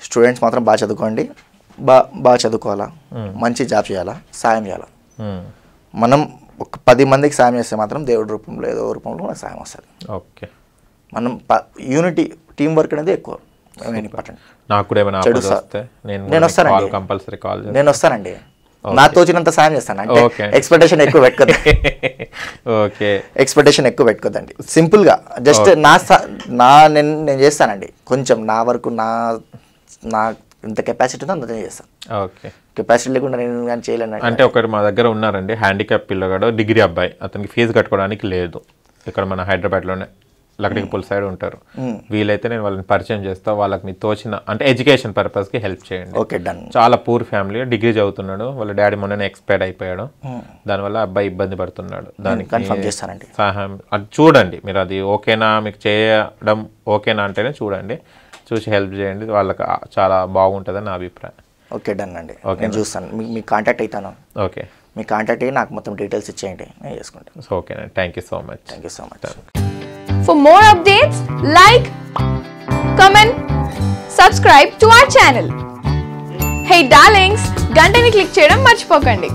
స్టూడెంట్స్ మాత్రం బాగా చదువుకోండి బా బాగా చదువుకోవాలా hmm. మంచి జాబ్ చేయాలా సాయం చేయాలా hmm. మనం ఒక పది మందికి సాయం చేస్తే మాత్రం దేవుడి రూపంలో ఏదో రూపంలో మనకు సాయం వస్తుంది ఓకే మనం యూనిటీ టీం వర్క్ అనేది ఎక్కువ ఇంపార్టెంట్ నాకు కూడా ఏమైనా నేను వస్తానండి కంపల్సరీ కాల్ నేను వస్తానండి నా తోచినంత సాయం చేస్తాను అంటే ఎక్స్పెక్టేషన్ ఎక్కువ పెట్టుకోదు ఓకే ఎక్స్పెక్టేషన్ ఎక్కువ పెట్టుకోదండి గా జస్ట్ నా నా నేను నేను చేస్తానండి కొంచెం నా వరకు నా నా ఇంత కెపాసిటీ ఉందో అంత చేస్తాను ఓకే కెపాసిటీ లేకుండా నేను కానీ చేయలేను అంటే ఒకరు మా దగ్గర ఉన్నారండి హ్యాండిక్యాప్ పిల్లగాడు డిగ్రీ అబ్బాయి అతనికి ఫీజు కట్టుకోవడానికి లేదు ఇక్కడ మన హైదరాబాద్లోనే లకడికపూల్ సైడ్ ఉంటారు వీలైతే నేను వాళ్ళని పరిచయం చేస్తా వాళ్ళకి మీ తోచిన అంటే ఎడ్యుకేషన్ పర్పస్కి హెల్ప్ చేయండి ఓకే డన్ చాలా పూర్ ఫ్యామిలీ డిగ్రీ చదువుతున్నాడు వాళ్ళ డాడీ మొన్న ఎక్స్పైర్డ్ అయిపోయాడు దానివల్ల అబ్బాయి ఇబ్బంది పడుతున్నాడు దానికి చేస్తానండి సహాయం అది చూడండి మీరు అది ఓకేనా మీకు చేయడం ఓకేనా అంటేనే చూడండి చూసి హెల్ప్ చేయండి వాళ్ళకి చాలా బాగుంటుందని నా అభిప్రాయం ఓకే డన్ అండి నేను చూస్తాను మీకు కాంటాక్ట్ అవుతాను ఓకే మీ కాంటాక్ట్ అయ్యి నాకు మొత్తం డీటెయిల్స్ ఇచ్చేయండి నేను చేసుకుంటాను ఓకే అండి thank you so much thank you so much For more updates, like, comment, subscribe to our channel. Hey darlings, గంటని క్లిక్ చేయడం మర్చిపోకండి